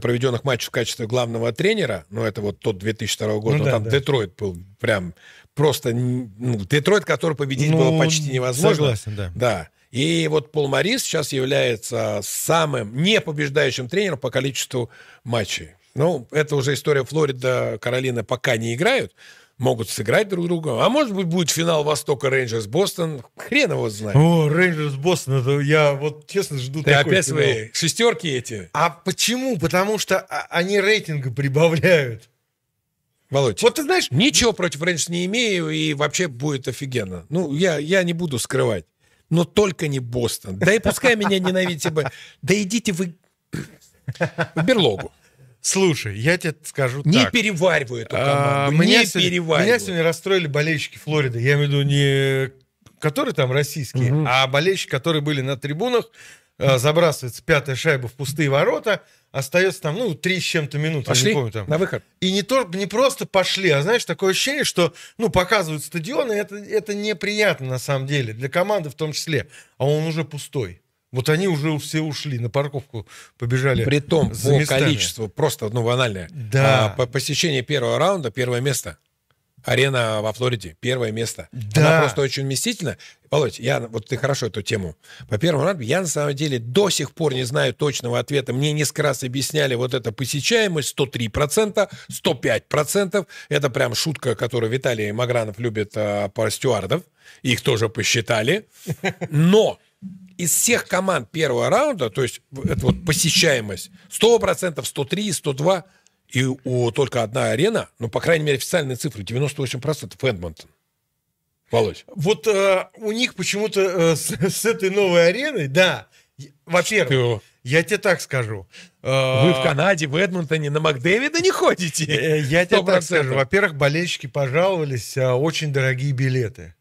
проведенных матчей в качестве главного тренера, ну, это вот тот 2002 года, ну, ну, да, там да. Детройт был прям просто... Ну, Детройт, который победить ну, было почти невозможно. Согласен, да. Да. И вот Пол Морис сейчас является самым непобеждающим тренером по количеству матчей. Ну, это уже история Флорида, Каролина пока не играют, могут сыграть друг друга. А может быть, будет финал Востока Рейнджерс-Бостон. Хрен его знает. О, Рейнджерс-Бостон, это я вот честно жду Ты такой опять финал. свои шестерки эти. А почему? Потому что а, они рейтинга прибавляют. Володь, вот ты знаешь... Ничего против Рейнджерс не имею, и вообще будет офигенно. Ну, я, я не буду скрывать. Но только не Бостон. Да и пускай меня ненавидите. Да идите вы в берлогу. Слушай, я тебе скажу не так. Не переваривай эту а, команду, а, не сегодня, переваривай. Меня сегодня расстроили болельщики Флориды. Я имею в виду не которые там российские, угу. а болельщики, которые были на трибунах. Э, Забрасывается пятая шайба в пустые ворота, остается там, ну, три с чем-то минуты, пошли, не помню там. на выход. И не, то, не просто пошли, а, знаешь, такое ощущение, что, ну, показывают стадион, и это, это неприятно на самом деле, для команды в том числе, а он уже пустой. Вот они уже все ушли, на парковку побежали. При том, за по местами. количеству, просто, ну, банально. Да. А, по посещении первого раунда, первое место. Арена во Флориде, первое место. Да. Она просто очень вместительна. Володь, я, вот ты хорошо эту тему. По первому раунду, я на самом деле до сих пор не знаю точного ответа. Мне несколько раз объясняли вот эта посещаемость 103%, 105%. Это прям шутка, которую Виталий Магранов любит э, а, про стюардов. Их тоже посчитали. Но из всех команд первого раунда, то есть это вот посещаемость, 100%, 103, 102, и у только одна арена, ну, по крайней мере, официальные цифры, 98% Эдмонтон. Володь. Вот э, у них почему-то э, с, с этой новой ареной, да, во-первых, я тебе так скажу. Э, Вы в Канаде, в Эдмонтоне на Макдэвида не ходите? Э, я тебе так скажу. Во-первых, болельщики пожаловались, а, очень дорогие билеты.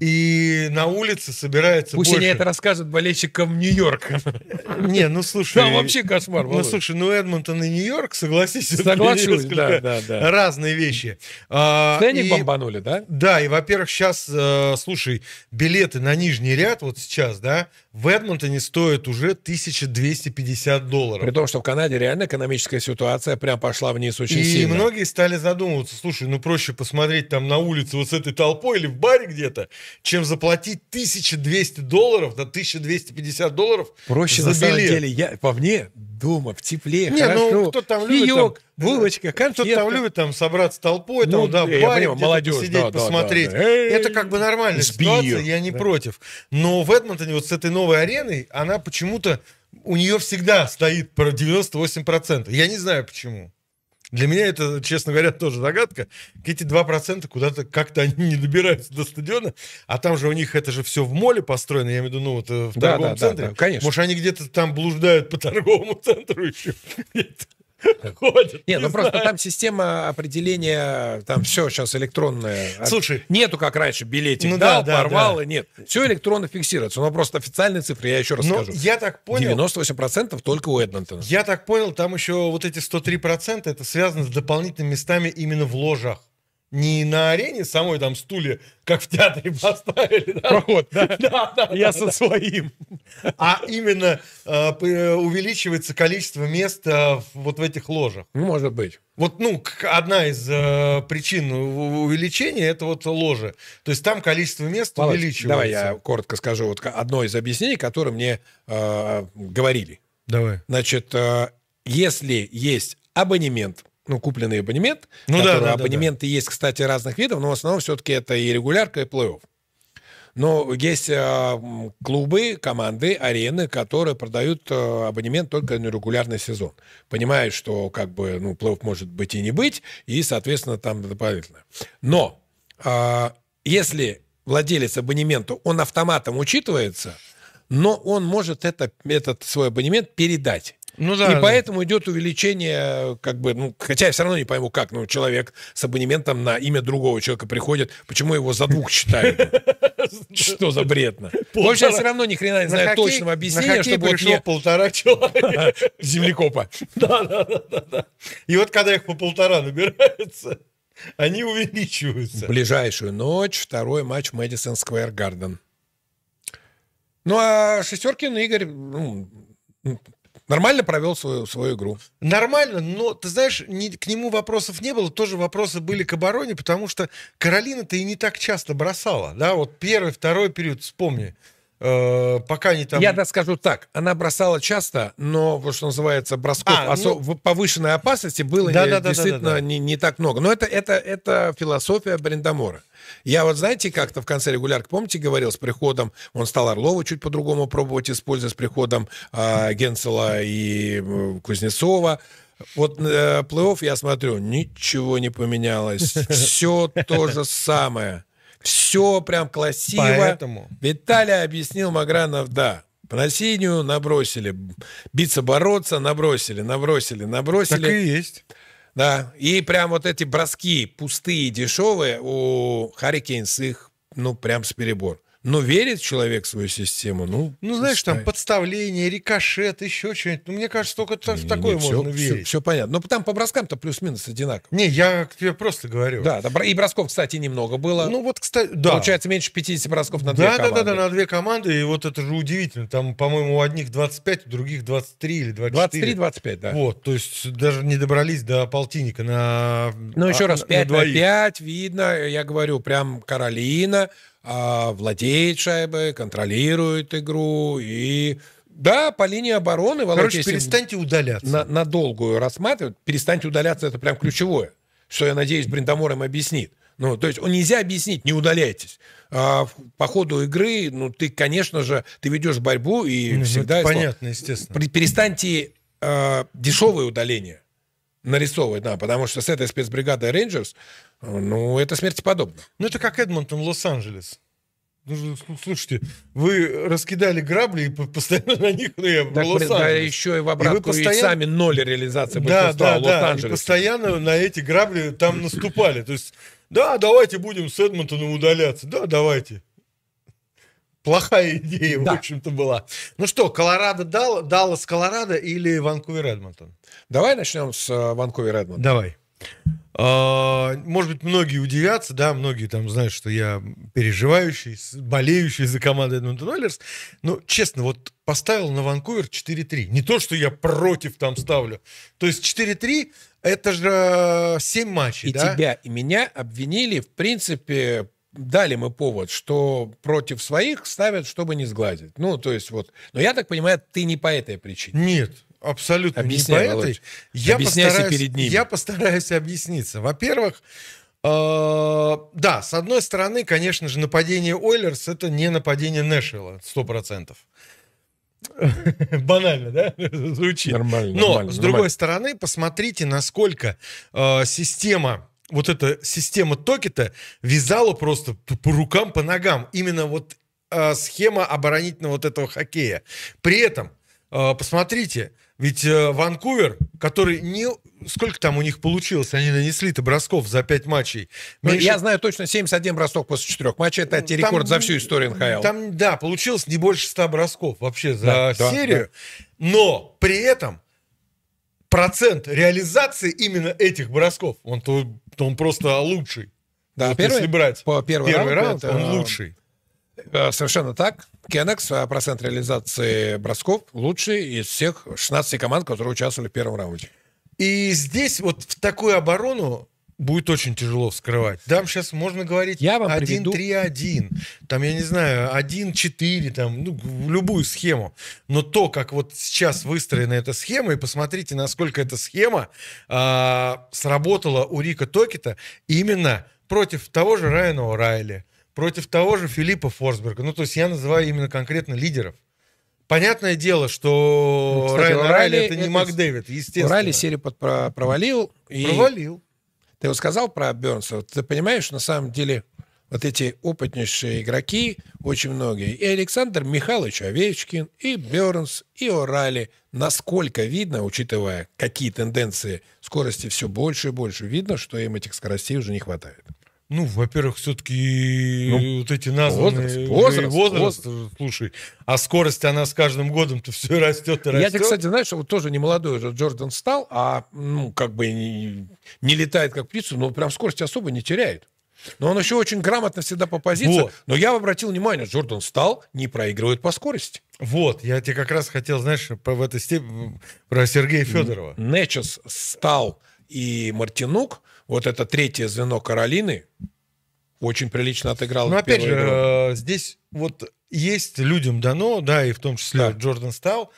И на улице собирается Пусть больше... они это расскажут болельщикам Нью-Йорка. Не, ну слушай... Там вообще кошмар. Ну слушай, ну Эдмонтон и Нью-Йорк, согласись, Соглашусь, да, да, да. разные вещи. Ценник а, и... бомбанули, да? Да, и, во-первых, сейчас, э, слушай, билеты на нижний ряд вот сейчас, да, в Эдмонтоне стоит уже 1250 долларов. При том, что в Канаде реально экономическая ситуация прям пошла вниз очень и сильно. И многие стали задумываться, слушай, ну проще посмотреть там на улице вот с этой толпой или в баре где-то, чем заплатить 1200 долларов, да 1250 долларов Проще за на самом деле, я, по мне, дома, в тепле, Не, ну, хорошо. ну кто там любит там Булочка, э, конечно, Кто-то там любит там собраться толпой, ну, там, да, я парень, молодежь, посидеть, да, посмотреть. Да, да. Это как бы нормальная ситуация, я не да. против. Но в Эдмонтоне вот с этой новой ареной, она почему-то, у нее всегда стоит про 98%. Я не знаю почему. Для меня это, честно говоря, тоже загадка. Эти 2% куда-то как-то они не добираются до стадиона, а там же у них это же все в моле построено, я имею в виду, ну, вот э, в торговом да, да, центре. Да, да, конечно. Может, они где-то там блуждают по торговому центру еще. ходят. Не, ну не просто там система определения, там все сейчас электронное. А Слушай. Нету, как раньше, билетик ну, дал, да, порвал, да. и нет. Все электронно фиксируется, но просто официальные цифры, я еще раз но ну, скажу. я так понял... 98% только у Эдмонтона. Я так понял, там еще вот эти 103% это связано с дополнительными местами именно в ложах не на арене самой там стуле, как в театре поставили. Да? Проход, да? да, да Я со своим. А именно э, э, увеличивается количество мест вот в этих ложах. Ну, может быть. Вот, ну, одна из э, причин увеличения это вот ложи. То есть там количество мест увеличивается. Давай я коротко скажу вот одно из объяснений, которое мне говорили. Давай. Значит, если есть абонемент ну, купленный абонемент. Ну да, да. Абонементы да, да. есть, кстати, разных видов, но в основном все-таки это и регулярка, и плей-офф. Но есть э, клубы, команды, арены, которые продают э, абонемент только на регулярный сезон. Понимают, что как бы ну, плей может быть и не быть, и, соответственно, там дополнительно. Но э, если владелец абонемента, он автоматом учитывается, но он может это, этот свой абонемент передать ну, да, и да. поэтому идет увеличение, как бы, ну, хотя я все равно не пойму, как, ну, человек с абонементом на имя другого человека приходит, почему его за двух считают? Что за бредно? В общем, я все равно ни хрена не знаю точного объяснения, чтобы вот мне... полтора человека. Землекопа. Да, да, да, да. И вот когда их по полтора набирается, они увеличиваются. ближайшую ночь второй матч Мэдисон Сквер Гарден. Ну, а Шестеркин Игорь, ну, Нормально провел свою, свою игру. Нормально, но, ты знаешь, не, к нему вопросов не было. Тоже вопросы были к обороне, потому что Каролина-то и не так часто бросала. Да, вот первый, второй период, вспомни. Э, пока не там... Я да, скажу так, она бросала часто, но, вот что называется, бросков а, осо... ну... повышенной опасности было да, не, да, да, действительно да, да, да. Не, не так много. Но это, это, это философия Брендамора. Я вот, знаете, как-то в конце регулярки, помните, говорил, с приходом, он стал Орлова чуть по-другому пробовать использовать, с приходом э, а, Генсела и э, Кузнецова. Вот э, плей-офф, я смотрю, ничего не поменялось. Все то же самое. Все прям красиво. Поэтому... Виталий объяснил Магранов, да, по насилию набросили. Биться, бороться, набросили, набросили, набросили. Так и есть. Да, и прям вот эти броски пустые, дешевые у Харрикейнс их, ну, прям с перебор. Но верит человек в свою систему, ну... Ну, знаешь, там подставление, рикошет, еще что-нибудь. Ну, мне кажется, только не, в такое не, все, можно верить. Все, все понятно. Но там по броскам-то плюс-минус одинаково. Не, я к тебе просто говорю. Да, и бросков, кстати, немного было. Ну, вот, кстати, да. Получается, меньше 50 бросков на да, две команды. Да-да-да, на две команды. И вот это же удивительно. Там, по-моему, у одних 25, у других 23 или 24. 23-25, да. Вот, то есть даже не добрались до полтинника на Ну, еще а, раз, 5 на, на 5, видно, я говорю, прям Каролина, а, владеет шайбой, контролирует игру и да, по линии обороны, Володь, Короче, если перестаньте удаляться. На, на долгую рассматривать, перестаньте удаляться, это прям ключевое, что, я надеюсь, Бриндамор им объяснит. Ну, то есть он нельзя объяснить, не удаляйтесь. А, по ходу игры, ну, ты, конечно же, ты ведешь борьбу и ну, всегда... Это понятно, естественно. Перестаньте э, дешевые удаления нарисовывать, да, потому что с этой спецбригадой Рейнджерс, э, ну, это смерти подобно. Ну, это как Эдмонтон, Лос-Анджелес. Ну, ну, слушайте, вы раскидали грабли и постоянно на них ну, э, я, так, лос Да, еще и в обратку, и, постоянно... и сами ноль реализации да, да, лос да, и постоянно на эти грабли там наступали. То есть, да, давайте будем с Эдмонтоном удаляться. Да, давайте плохая идея, да. в общем-то, была. Ну что, Колорадо дал, Даллас, Колорадо или Ванкувер Эдмонтон? Давай начнем с э, Ванкувер Эдмонтон. Давай. А, может быть, многие удивятся, да, многие там знают, что я переживающий, болеющий за команду Эдмонтон Уэллерс. Но, честно, вот поставил на Ванкувер 4-3. Не то, что я против там ставлю. То есть 4-3 — это же 7 э, матчей, И да? тебя, и меня обвинили, в принципе, дали мы повод, что против своих ставят, чтобы не сглазить. Ну, то есть вот. Но я так понимаю, ты не по этой причине. Нет, абсолютно Объясняй, не по Володь, этой. Я постараюсь, перед ними. Я постараюсь объясниться. Во-первых, э, да, с одной стороны, конечно же, нападение Ойлерс это не нападение Нэшвилла, процентов. Банально, да? Звучит. Нормально. Но, нормально, с другой нормально. стороны, посмотрите, насколько э, система вот эта система токета вязала просто по рукам, по ногам. Именно вот э, схема оборонительного вот этого хоккея. При этом, э, посмотрите, ведь э, Ванкувер, который не... Сколько там у них получилось? Они нанесли-то бросков за пять матчей. Ну, Меньше... Я знаю точно, 71 бросок после четырех матчей. Это там, рекорд за всю историю НХЛ. Там, да, получилось не больше 100 бросков вообще за да, серию. Да, да. Но при этом процент реализации именно этих бросков, он что он просто лучший. Да, вот первый, если брать по первый, первый раунд, раунд это, он лучший. Э, совершенно так. Кенекс, э, процент реализации бросков лучший из всех 16 команд, которые участвовали в первом раунде. И здесь вот в такую оборону будет очень тяжело вскрывать. Там сейчас можно говорить я вам 1-3-1, приведу... там, я не знаю, 1-4, там, ну, любую схему. Но то, как вот сейчас выстроена эта схема, и посмотрите, насколько эта схема э, сработала у Рика Токета именно против того же Райана О'Райли, против того же Филиппа Форсберга. Ну, то есть я называю именно конкретно лидеров. Понятное дело, что ну, кстати, Райан О'Райли это не это... Макдэвид, естественно. О'Райли серию под... провалил. И... Провалил. Ты вот сказал про Бернса. Ты понимаешь, на самом деле вот эти опытнейшие игроки, очень многие, и Александр Михайлович Овечкин, и Бернс, и Орали, насколько видно, учитывая, какие тенденции скорости все больше и больше, видно, что им этих скоростей уже не хватает. Ну, во-первых, все-таки ну, вот эти названные возраст, возраст, возраст, возраст, слушай, а скорость, она с каждым годом-то все растет и растет. Я, кстати, знаешь, вот тоже не молодой уже Джордан стал, а, ну, как бы не, не летает как птица, но прям скорость особо не теряет. Но он еще очень грамотно всегда по позиции. Вот. Но я обратил внимание, Джордан стал, не проигрывает по скорости. Вот, я тебе как раз хотел, знаешь, по, в этой степени про Сергея Федорова. Нечес стал и Мартинук вот это третье звено Каролины очень прилично отыграл. Ну, опять же, игру. Э, здесь вот есть людям дано, да, и в том числе да. Джордан Стал,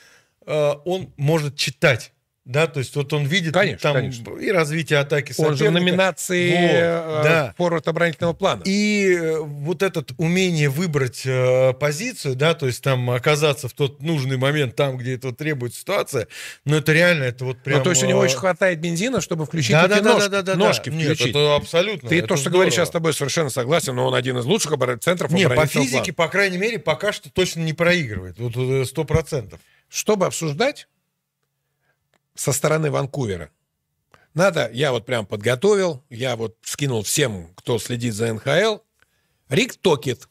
э, он может читать да, то есть вот он видит конечно, там конечно. и развитие атаки соперника. Он же в номинации вот, э, да. оборонительного плана. И э, вот это умение выбрать э, позицию, да, то есть там оказаться в тот нужный момент, там, где это требует ситуация, но ну, это реально, это вот прям... Ну, то есть у него э, еще хватает бензина, чтобы включить да, да, ножки, да, да, да, ножки да. включить. Нет, это абсолютно. Ты это то, что здорово. говоришь, я с тобой совершенно согласен, но он один из лучших оборон... центров Нет, по физике, плана. по крайней мере, пока что точно не проигрывает, вот сто процентов. Чтобы обсуждать, со стороны Ванкувера. Надо, я вот прям подготовил, я вот скинул всем, кто следит за НХЛ, Рик Токет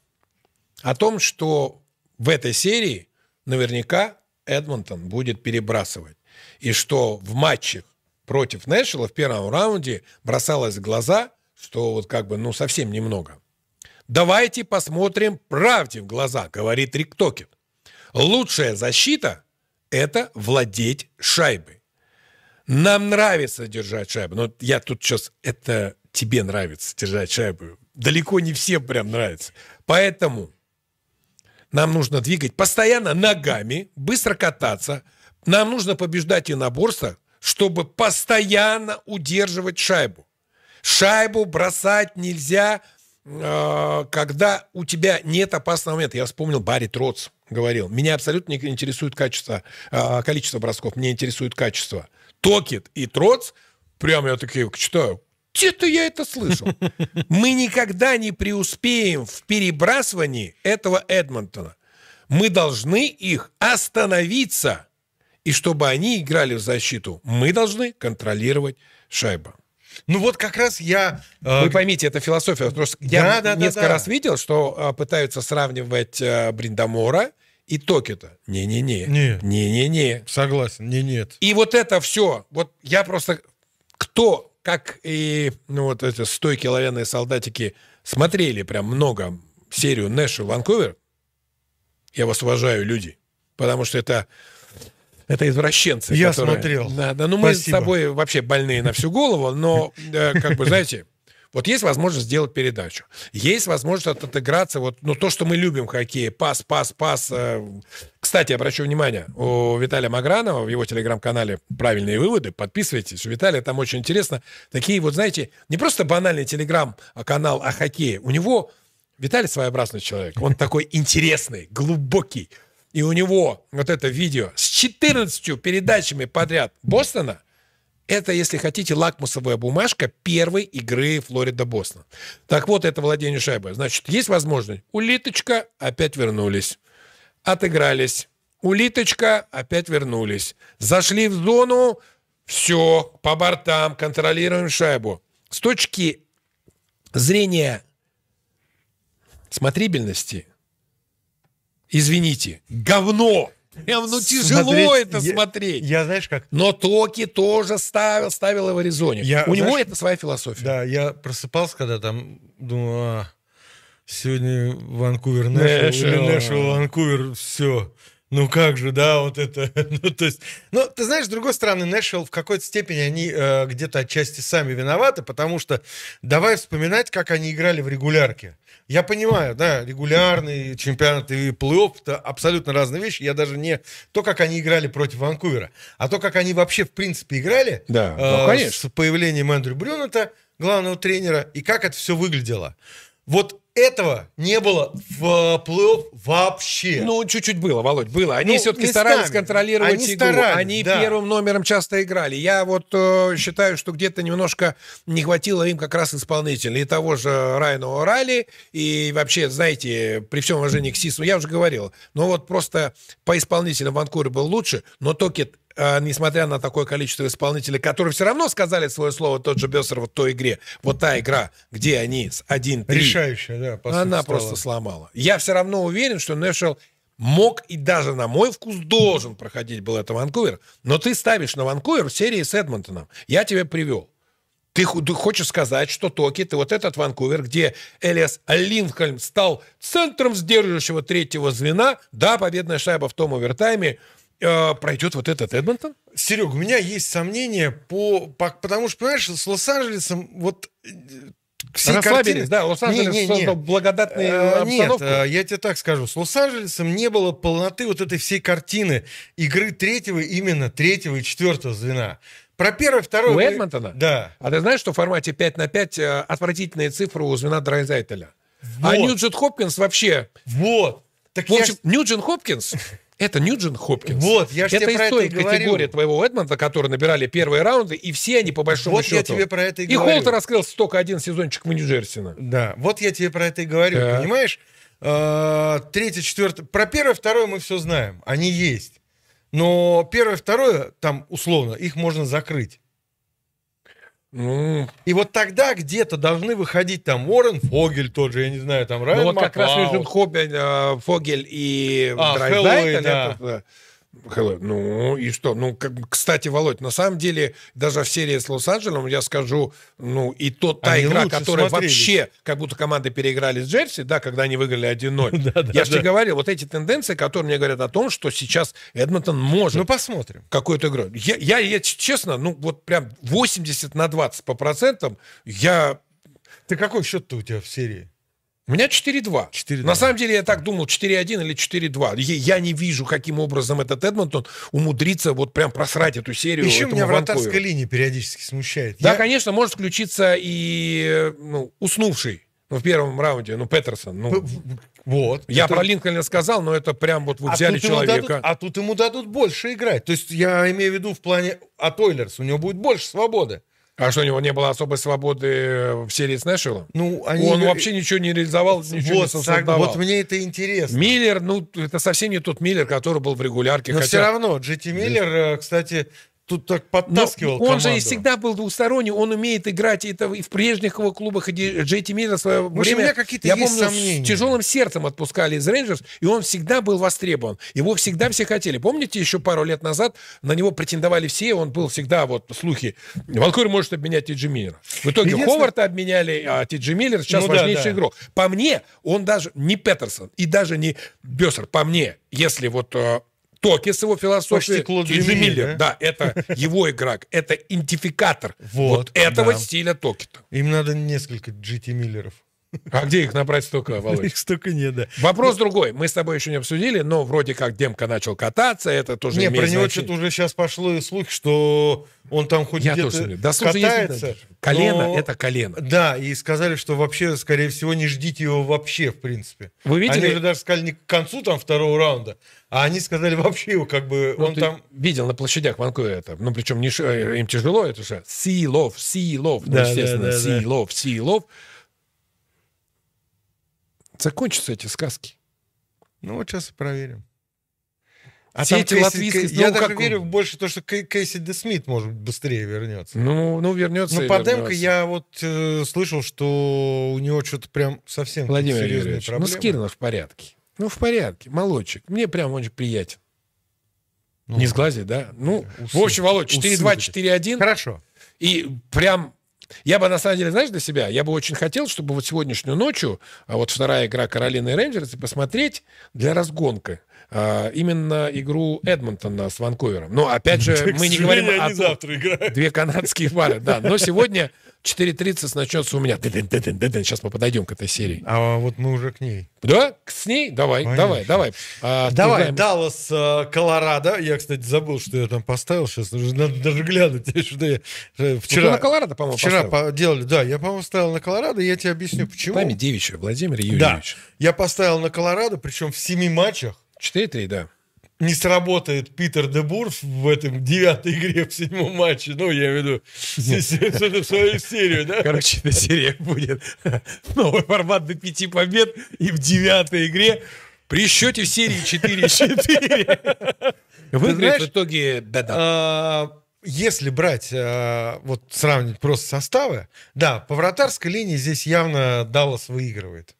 о том, что в этой серии наверняка Эдмонтон будет перебрасывать. И что в матчах против Нэшвилла в первом раунде бросалось в глаза, что вот как бы, ну, совсем немного. Давайте посмотрим правде в глаза, говорит Рик Токет. Лучшая защита – это владеть шайбой. Нам нравится держать шайбу. Но я тут сейчас... Это тебе нравится держать шайбу. Далеко не всем прям нравится. Поэтому нам нужно двигать постоянно ногами, быстро кататься. Нам нужно побеждать и иноборство, чтобы постоянно удерживать шайбу. Шайбу бросать нельзя, э, когда у тебя нет опасного момента. Я вспомнил Барри Троц говорил. Меня абсолютно не интересует качество, э, количество бросков, меня интересует качество. Токет и Троц, прям я такие читаю, где-то я это слышал. Мы никогда не преуспеем в перебрасывании этого Эдмонтона. Мы должны их остановиться. И чтобы они играли в защиту, мы должны контролировать шайбу. Ну вот как раз я... Э, Вы поймите, это философия. Просто да, я да, несколько да, да. раз видел, что э, пытаются сравнивать э, Бриндамора итоги-то? Не-не-не. Не-не-не. Согласен, не нет. И вот это все, вот я просто, кто, как и ну, вот эти стойкие лавянные солдатики смотрели прям много серию Нэш и Ванкувер, я вас уважаю, люди, потому что это это извращенцы. Я которые... смотрел. Да, да, ну Спасибо. мы с тобой вообще больные на всю голову, но э, как бы знаете, вот есть возможность сделать передачу. Есть возможность отыграться. Вот, ну, то, что мы любим в хоккее. Пас, пас, пас. Э. Кстати, обращу внимание, у Виталия Магранова в его телеграм-канале «Правильные выводы». Подписывайтесь. У Виталия там очень интересно. Такие вот, знаете, не просто банальный телеграм-канал а о хоккее. У него... Виталий своеобразный человек. Он такой интересный, глубокий. И у него вот это видео с 14 передачами подряд Бостона – это, если хотите, лакмусовая бумажка первой игры Флорида-Бостон. Так вот, это владение шайбой. Значит, есть возможность. Улиточка, опять вернулись. Отыгрались. Улиточка, опять вернулись. Зашли в зону, все, по бортам, контролируем шайбу. С точки зрения смотрибельности, извините, говно Прям, ну тяжело смотреть, это я, смотреть. Я, знаешь, как... Но Токи тоже ставил, ставил в Аризоне. Я, У знаешь, него это своя философия. Да, я просыпался, когда там, думаю, а, сегодня Ванкувер, Нэшвилл, Нэшвилл, Ванкувер, все. Ну как же, да, вот это. ну, то есть, ну, ты знаешь, с другой стороны, Нэшвилл в какой-то степени они э, где-то отчасти сами виноваты, потому что давай вспоминать, как они играли в регулярке. Я понимаю, да, регулярный чемпионат и плей-офф это абсолютно разные вещи. Я даже не то, как они играли против Ванкувера, а то, как они вообще в принципе играли да, э, ну, э, с появлением Эндрю Брюната, главного тренера, и как это все выглядело. Вот этого не было в э, плей-офф вообще. Ну, чуть-чуть было, Володь, было. Они ну, все-таки старались контролировать они игру. Старались, они да. первым номером часто играли. Я вот э, считаю, что где-то немножко не хватило им как раз исполнителей. И того же Райана Орали, и вообще, знаете, при всем уважении к Сису, я уже говорил, но ну вот просто по исполнителям Ванкуре был лучше, но Токет Э, несмотря на такое количество исполнителей, которые все равно сказали свое слово, тот же Бессер вот той игре, вот та игра, где они с 1-3. Решающая, да. Она стала. просто сломала. Я все равно уверен, что Нэшвилл мог и даже на мой вкус должен проходить был это Ванкувер. Но ты ставишь на Ванкувер в серии с Эдмонтоном. Я тебя привел. Ты, ты хочешь сказать, что Токи, ты вот этот Ванкувер, где Элиас Линкольн стал центром сдерживающего третьего звена, да, победная шайба в том овертайме, Э, пройдет вот этот Эдмонтон? Серег, у меня есть сомнения, по, по, потому что, понимаешь, с Лос-Анджелесом вот э, всей картины... да, Лос-Анджелес не, не, благодатные обстановку. Э, нет, я тебе так скажу, с Лос-Анджелесом не было полноты вот этой всей картины игры третьего, именно третьего и четвертого звена. Про первое, второе... У Эдмонтона? Да. А ты знаешь, что в формате 5 на 5 отвратительные цифры у звена Драйзайтеля? А вот. А Ньюджет Хопкинс вообще... Вот. Так в общем, я... Ньюджин Хопкинс это Ньюджин Хопкинс. Вот, я же тебе про это и говорю. категория твоего Эдмонта, которые набирали первые раунды, и все они по большому вот счету. Вот я тебе про это и, и говорю. И Холтер раскрыл только один сезончик в Нью-Джерсина. Да, вот я тебе про это и говорю, да. понимаешь? А, третье, четвертое. Про первое, второе мы все знаем. Они есть. Но первое, второе, там, условно, их можно закрыть. Ну... И вот тогда где-то должны выходить там Уоррен Фогель тот же, я не знаю, там ну, Райан Ну вот Макау. как раз Юджин Хобби, э, Фогель и а, Драйдайтен. Да. Это, э, Hello. Ну и что? Ну, как, кстати, Володь, на самом деле, даже в серии с Лос-Анджелесом, я скажу, ну и тот, та они игра, которая вообще, как будто команды переиграли с Джерси, да, когда они выиграли 1-0. я же тебе говорил, вот эти тенденции, которые мне говорят о том, что сейчас Эдмонтон может... Ну, посмотрим. Какую-то игру. Я, я, честно, ну вот прям 80 на 20 по процентам, я... Ты какой счет-то у тебя в серии? У меня 4-2. На самом деле я так думал, 4-1 или 4-2. Я не вижу, каким образом этот Эдмонтон умудрится вот прям просрать эту серию. Еще меня вратарская линия периодически смущает. Да, я... конечно, может включиться и ну, уснувший. Ну, в первом раунде, ну, Петерсон. Ну, вот. Я это... про Линкольна сказал, но это прям вот вы а взяли человека. Дадут, а тут ему дадут больше играть. То есть я имею в виду в плане от а Ойлерс. У него будет больше свободы. А что, у него не было особой свободы в серии с Нэшвиллом? Ну, они... Он вообще ничего не реализовал, ничего вот, не создавал. Вот мне это интересно. Миллер, ну, это совсем не тот Миллер, который был в регулярке. Но хотя... все равно, Джити Миллер, э, кстати, тут так подтаскивал Но Он команду. же и всегда был двусторонний, он умеет играть и, это, и в прежних его клубах, и Джейти Миллер в свое Может, время, какие-то я помню, сомнения. с тяжелым сердцем отпускали из Рейнджерс, и он всегда был востребован. Его всегда все хотели. Помните, еще пару лет назад на него претендовали все, он был всегда, вот, слухи, Ванкувер может обменять Ти Джи Миллера. В итоге Единственное... Ховарда обменяли, а Ти Миллер сейчас ну, важнейший да, да. игрок. По мне, он даже не Петерсон и даже не Бесер, по мне, если вот э, Токи с его философией и Джемилев. Да? да, это его игра, это идентификатор вот, вот этого да. стиля Токи. Им надо несколько GT Миллеров. А где их набрать столько, Володь? Их столько нет, да. Вопрос другой. Мы с тобой еще не обсудили, но вроде как Демка начал кататься, это тоже Нет, про него что-то уже сейчас пошло слух, что он там хоть где-то да, катается. Колено но... — это колено. Да, и сказали, что вообще, скорее всего, не ждите его вообще, в принципе. Вы видели? Они же даже сказали не к концу там второго раунда, а они сказали вообще его как бы... Ну, он там... Видел на площадях Ванкувера это. Ну, причем не... Э, им тяжело, это же love, Силов. love, ну, естественно, да, да, Силов, да. Силов закончатся эти сказки? Ну вот сейчас и проверим. А Все эти Кейси, латвийские... Кей... Ну, я даже как... верю больше то, что Кейси Де Смит, может, быстрее вернется. Ну, ну вернется Ну, по демке я вот э, слышал, что у него что-то прям совсем Владимир серьезные Юрьевич, ну, проблемы. ну Скирна в порядке. Ну, в порядке. Молодчик. Мне прям очень приятен. Ну, Не сглазить, да? Ну, усы. в общем, Володь, 4-2, 4-1. Хорошо. И прям я бы, на самом деле, знаешь, для себя, я бы очень хотел, чтобы вот сегодняшнюю ночью, а вот вторая игра Каролины и Рейнджерс, посмотреть для разгонка а, именно игру Эдмонтона с Ванкувером. Но, ну, опять же, мы не говорим о... Завтра играют. Две канадские пары, да. Но сегодня 4.30 начнется у меня. Сейчас мы подойдем к этой серии. А вот мы уже к ней. Да? С ней? Давай, Понятно. давай, давай. А, давай, знаем... Даллас, э, Колорадо. Я, кстати, забыл, что я там поставил сейчас. Надо даже глянуть, что я ну, вчера... Ну, на Колорадо, по-моему, Вчера по делали, да. Я, по-моему, ставил на Колорадо, я тебе объясню, почему. Память девичья, Владимир Юрьевич. Да, я поставил на Колорадо, причем в семи матчах. 4-3, да не сработает Питер Дебур в этом девятой игре в седьмом матче, ну, я имею в виду, свою серию, да? Короче, эта серия будет новый формат до пяти побед, и в девятой игре при счете в серии 4-4 выиграет в итоге да Если брать, а, вот сравнить просто составы, да, по вратарской линии здесь явно Даллас выигрывает.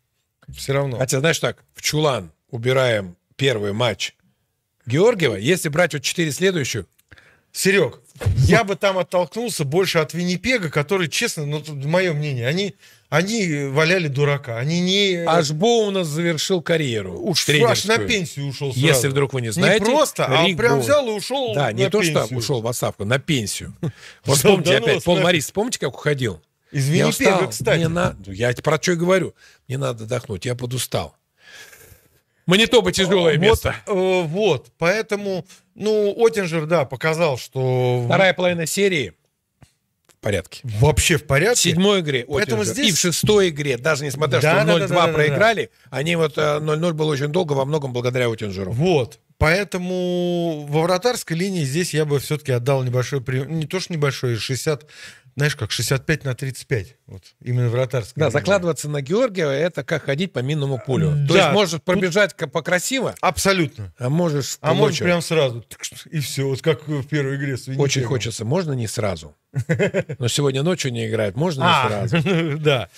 Все равно. Хотя, знаешь так, в чулан убираем первый матч Георгиева, если брать вот четыре следующую, Серег, я бы там оттолкнулся больше от Виннипега, который, честно, ну, тут мое мнение, они, они валяли дурака. Они не... Аж нас завершил карьеру. Уж аж на пенсию ушел сразу. Если вдруг вы не знаете. Не просто, а Рик прям взял и ушел Да, не то, что ушел в отставку, на пенсию. Вот вспомните опять, Пол Марис, помните, как уходил? Из Виннипега, кстати. Мне на... Я про что и говорю. Мне надо отдохнуть, я подустал. Манитоба э, тяжелое вот, место. Э, вот, поэтому, ну, Оттинджер, да, показал, что... Вторая половина серии в порядке. Вообще в порядке. В седьмой игре Поэтому здесь... и в шестой игре, даже несмотря, да, что 0-2 да, да, проиграли, да, да. они вот 0-0 э, было очень долго, во многом благодаря Оттинджеру. Вот, Поэтому во вратарской линии здесь я бы все-таки отдал небольшой, не то что небольшой, 60 знаешь, как 65 на 35. Вот, именно вратарский Да, закладываться на Георгия это как ходить по минному полю. Да, То есть можешь пробежать тут... покрасиво. Абсолютно. А можешь. А можешь прям сразу. И все. Вот как в первой игре с Очень хочется. Можно не сразу. Но сегодня ночью не играют. Можно не а, сразу. Да.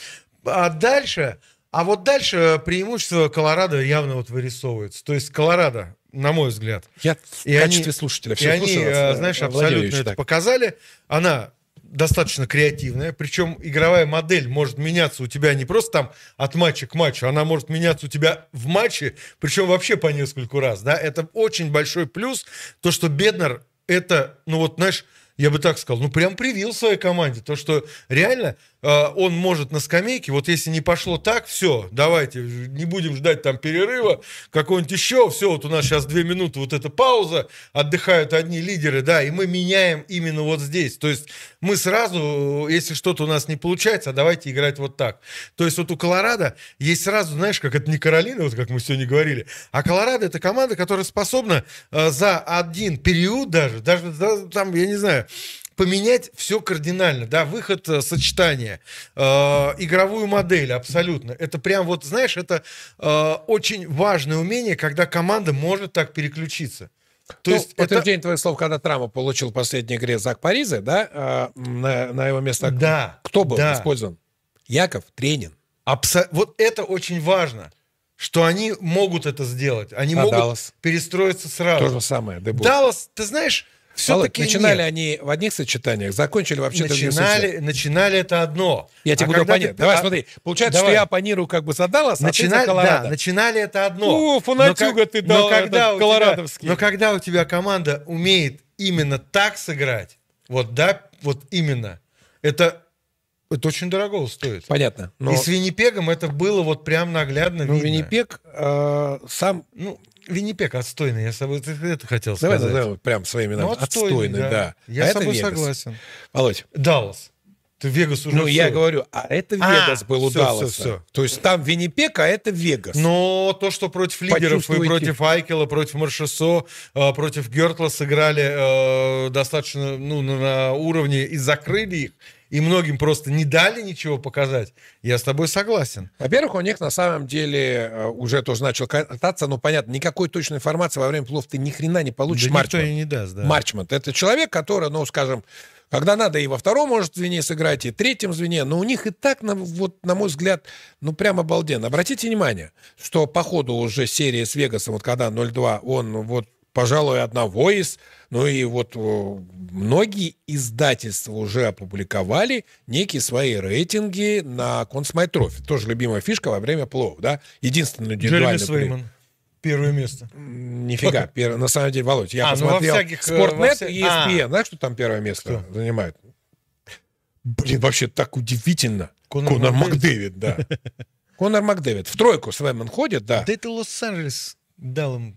А дальше. А вот дальше преимущество Колорадо явно вот вырисовывается. То есть Колорадо, на мой взгляд. Я в и качестве они, слушателя все И они, э, знаешь, абсолютно это показали. Она достаточно креативная, причем игровая модель может меняться у тебя не просто там от матча к матчу, она может меняться у тебя в матче, причем вообще по нескольку раз, да, это очень большой плюс, то, что Беднер это, ну вот, знаешь, я бы так сказал, ну прям привил своей команде, то, что реально Э, он может на скамейке, вот если не пошло так, все, давайте, не будем ждать там перерыва, какой-нибудь еще, все, вот у нас сейчас две минуты вот эта пауза, отдыхают одни лидеры, да, и мы меняем именно вот здесь, то есть мы сразу, если что-то у нас не получается, давайте играть вот так. То есть вот у Колорадо есть сразу, знаешь, как это не Каролина, вот как мы сегодня говорили, а Колорадо это команда, которая способна э, за один период даже, даже там, я не знаю, поменять все кардинально, да, выход э, сочетания, э, игровую модель абсолютно. Это прям вот, знаешь, это э, очень важное умение, когда команда может так переключиться. То ну, есть подтверждение это... твоих слов, когда Трамп получил в последней игре Зак Паризе, да, э, на, на его место да, кто был да. использован? Яков Тренин. Абсо... Вот это очень важно что они могут это сделать. Они а могут Даллас? перестроиться сразу. То же самое. Дебут. Даллас, ты знаешь, все-таки начинали нет. они в одних сочетаниях, закончили вообще начинали, другие Начинали это одно. Я тебе а буду понять. Давай, а... смотри. Получается, Давай. что я опонирую как бы за Даллас, а, начинали, Колорадо. Да, начинали это одно. О, фанатюга но, ты дал, но когда этот, колорадовский. Тебя, но когда у тебя команда умеет именно так сыграть, вот да, вот именно, это это очень дорого стоит. Понятно. Но... И с Виннипегом это было вот прям наглядно ну, видно. Виннипег э, сам, ну, Виннипек отстойный, я с собой это хотел Давай сказать. Давай прям своими ну, отстойный, отстойный, да. да. Я а с тобой согласен. Володь. Даллас. Ты Вегас уже Ну, все. я говорю, а это а, Вегас а, был у все, Далласа. Все, все. То есть там Виннипек, а это Вегас. Но то, что против лидеров и против Айкела, против Маршесо, э, против Гертла сыграли э, достаточно ну, на уровне и закрыли их, и многим просто не дали ничего показать, я с тобой согласен. Во-первых, у них на самом деле э, уже тоже начал кататься, но понятно, никакой точной информации во время плов ты ни хрена не получишь. Да Марчман. не даст, да. Марчман. Это человек, который, ну, скажем, когда надо и во втором может звене сыграть, и третьем звене, но у них и так, на, вот, на мой взгляд, ну прям обалденно. Обратите внимание, что по ходу уже серии с Вегасом, вот когда 0-2, он вот пожалуй, одного из, ну и вот э, многие издательства уже опубликовали некие свои рейтинги на Консмайтрофе. Тоже любимая фишка во время плов, да? Единственный индивидуальный... первое место. Нифига, пер... на самом деле, Володь, я а, ну, посмотрел ну всяких, э, Спортнет вся... и ESPN, а. знаешь, что там первое место кто? занимает? Блин, вообще так удивительно. Конор, Конор Макдэвид, да. Конор Макдэвид. В тройку Свейман ходит, да. Да это Лос-Анджелес дал им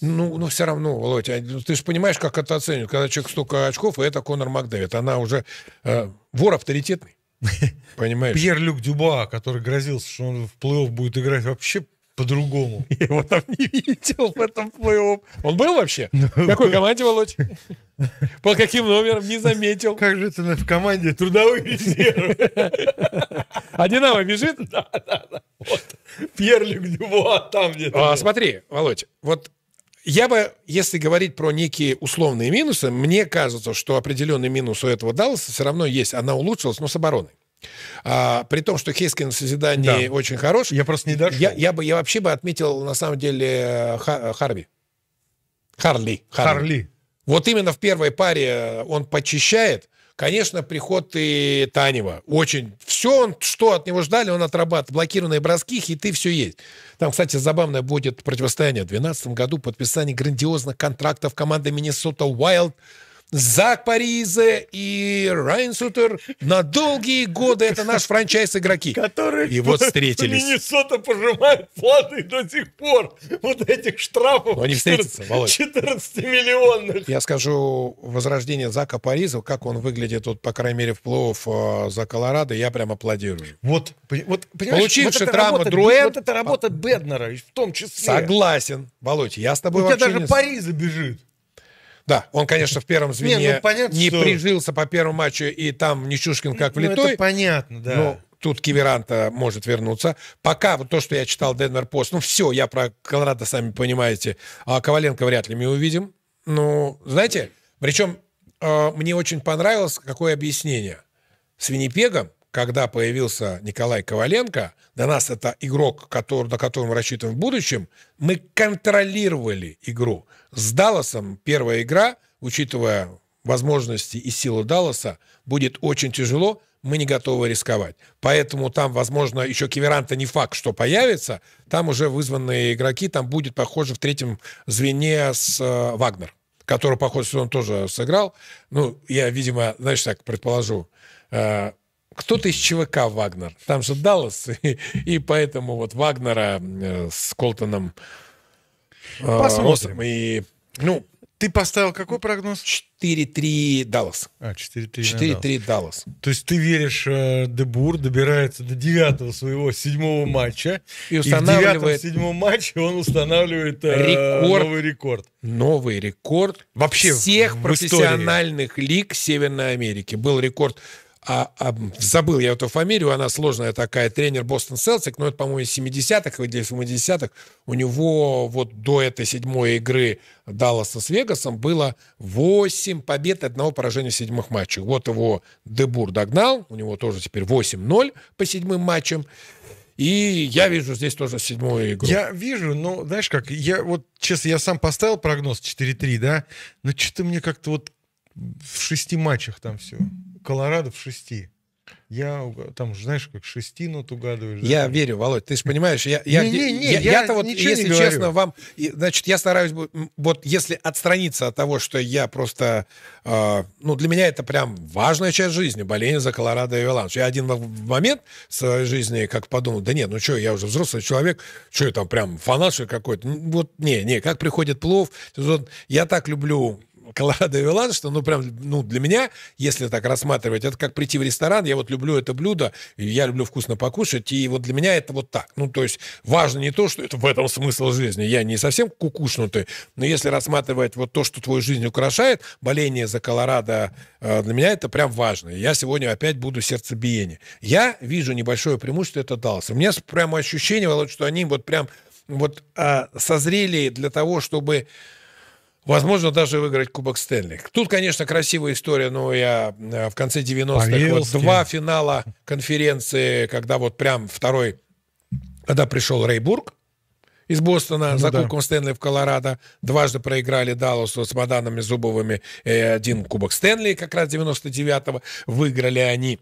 ну, но все равно, Володь, а, ну, ты же понимаешь, как это оценивают, когда человек столько очков, и это Конор Макдэвид. Она уже э, вор авторитетный. Понимаешь? Пьер-Люк Дюба, который грозился, что он в плей-офф будет играть вообще по-другому. Я его там не видел в этом плей-офф. Он был вообще? Ну, в какой команде, Володь? По каким номерам? Не заметил. Как же это в команде трудовые резервы? А Динамо бежит? Да, да, да. Пьер-Люк Дюба там где-то. А, смотри, Володь, вот я бы, если говорить про некие условные минусы, мне кажется, что определенный минус у этого Далласа все равно есть. Она улучшилась, но с обороной. А, при том, что Хейскин в созидании да. очень хорош. Я просто не дошел. Я, я, бы, я вообще бы отметил, на самом деле, Харви. Харли. Харли. Харли. Вот именно в первой паре он почищает, Конечно, приход и Танева. Очень. Все, он, что от него ждали, он отрабатывает. Блокированные броски, хиты, все есть. Там, кстати, забавное будет противостояние. В 2012 году подписание грандиозных контрактов команды Миннесота Уайлд Зак Паризе и Райан Сутер на долгие годы это наш франчайз-игроки. Которые и вот встретились. Миннесота пожимает платы до сих пор. Вот этих штрафов. Но они встретятся, Володь. 14 миллионных. Я скажу, возрождение Зака Париза, как он выглядит, вот, по крайней мере, в плов э, за Колорадо, я прям аплодирую. Вот, вот Получивший вот травму работа, Друэн... Вот это работа Беднера в том числе. Согласен. Володь, я с тобой У вообще тебя даже не... Париза бежит. Да, он, конечно, в первом звене не, ну, понятно, не что... прижился по первому матчу, и там Нечушкин как влитой. Ну, это понятно, да. Но тут Киверанта может вернуться. Пока вот то, что я читал Денвер Пост, ну все, я про Колорадо, сами понимаете, а Коваленко вряд ли мы увидим. Ну, знаете, причем э, мне очень понравилось какое объяснение. С Виннипегом когда появился Николай Коваленко, для нас это игрок, который, на которого мы рассчитываем в будущем, мы контролировали игру. С Далласом первая игра, учитывая возможности и силу Далласа, будет очень тяжело, мы не готовы рисковать. Поэтому там, возможно, еще Киверанта не факт, что появится, там уже вызванные игроки, там будет, похоже, в третьем звене с э, Вагнер, который, похоже, он тоже сыграл. Ну, я, видимо, знаешь, так предположу, э, кто-то из ЧВК Вагнер. Там же Даллас, и, и поэтому вот Вагнера э, с Колтоном э, Посмотрим. и, ну, ты поставил какой прогноз? 4-3 Даллас. А, 4-3 4-3 Даллас. То есть ты веришь, э, Дебур добирается до девятого своего седьмого матча. И, устанавливает... и в девятом седьмом матче он устанавливает рекорд, новый рекорд. Новый рекорд Вообще всех профессиональных лиг Северной Америки. Был рекорд а, а, забыл я эту фамилию, она сложная такая, тренер Бостон Селтик, но ну, это, по-моему, из 70-х или 80-х. У него вот до этой седьмой игры Далласа с Вегасом было 8 побед и одного поражения в седьмых матчах. Вот его Дебур догнал, у него тоже теперь 8-0 по седьмым матчам. И я вижу здесь тоже седьмую игру. Я вижу, но знаешь как, я вот, честно, я сам поставил прогноз 4-3, да, но что-то мне как-то вот в шести матчах там все. Колорадо в шести. Я там, знаешь, как шести нот угадываешь. Да? Я верю, Володь, ты же понимаешь, я, я, не, не, не, я, я, я-то вот, если не честно, говорю. вам, значит, я стараюсь, вот если отстраниться от того, что я просто, э, ну, для меня это прям важная часть жизни, боление за Колорадо и Веланш. Я один момент в своей жизни как подумал, да нет, ну что, я уже взрослый человек, что я там прям фанат какой-то. Вот, не, не, как приходит плов, я так люблю Колорадо и что, ну, прям, ну, для меня, если так рассматривать, это как прийти в ресторан, я вот люблю это блюдо, я люблю вкусно покушать, и вот для меня это вот так. Ну, то есть важно не то, что это в этом смысл жизни, я не совсем кукушнутый, но если рассматривать вот то, что твою жизнь украшает, боление за Колорадо, э, для меня это прям важно. Я сегодня опять буду сердцебиение. Я вижу небольшое преимущество, это Даллас. У меня прямо ощущение, что они вот прям вот а, созрели для того, чтобы Возможно, даже выиграть Кубок Стэнли. Тут, конечно, красивая история, но я э, в конце 90-х вот два финала конференции, когда вот прям второй, когда пришел Рейбург, из Бостона ну, за да. Кубком Стэнли в Колорадо. Дважды проиграли Далласу с Маданами Зубовыми. Э, один Кубок Стэнли как раз 99-го выиграли они.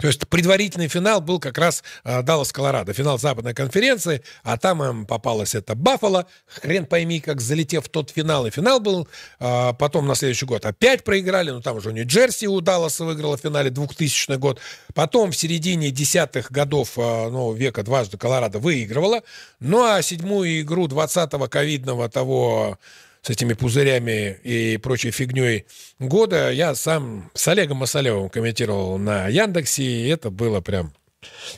То есть предварительный финал был как раз э, Даллас, Колорадо. Финал западной конференции, а там им попалась это Баффало. Хрен пойми, как залетев в тот финал. И финал был э, потом на следующий год опять проиграли. Ну, там уже Нью-Джерси у Далласа выиграла в финале 2000 год. Потом в середине десятых годов э, нового ну, века дважды Колорадо выигрывала. Ну, а седьмую игру 20-го ковидного того с этими пузырями и прочей фигней года, я сам с Олегом Масалевым комментировал на Яндексе, и это было прям...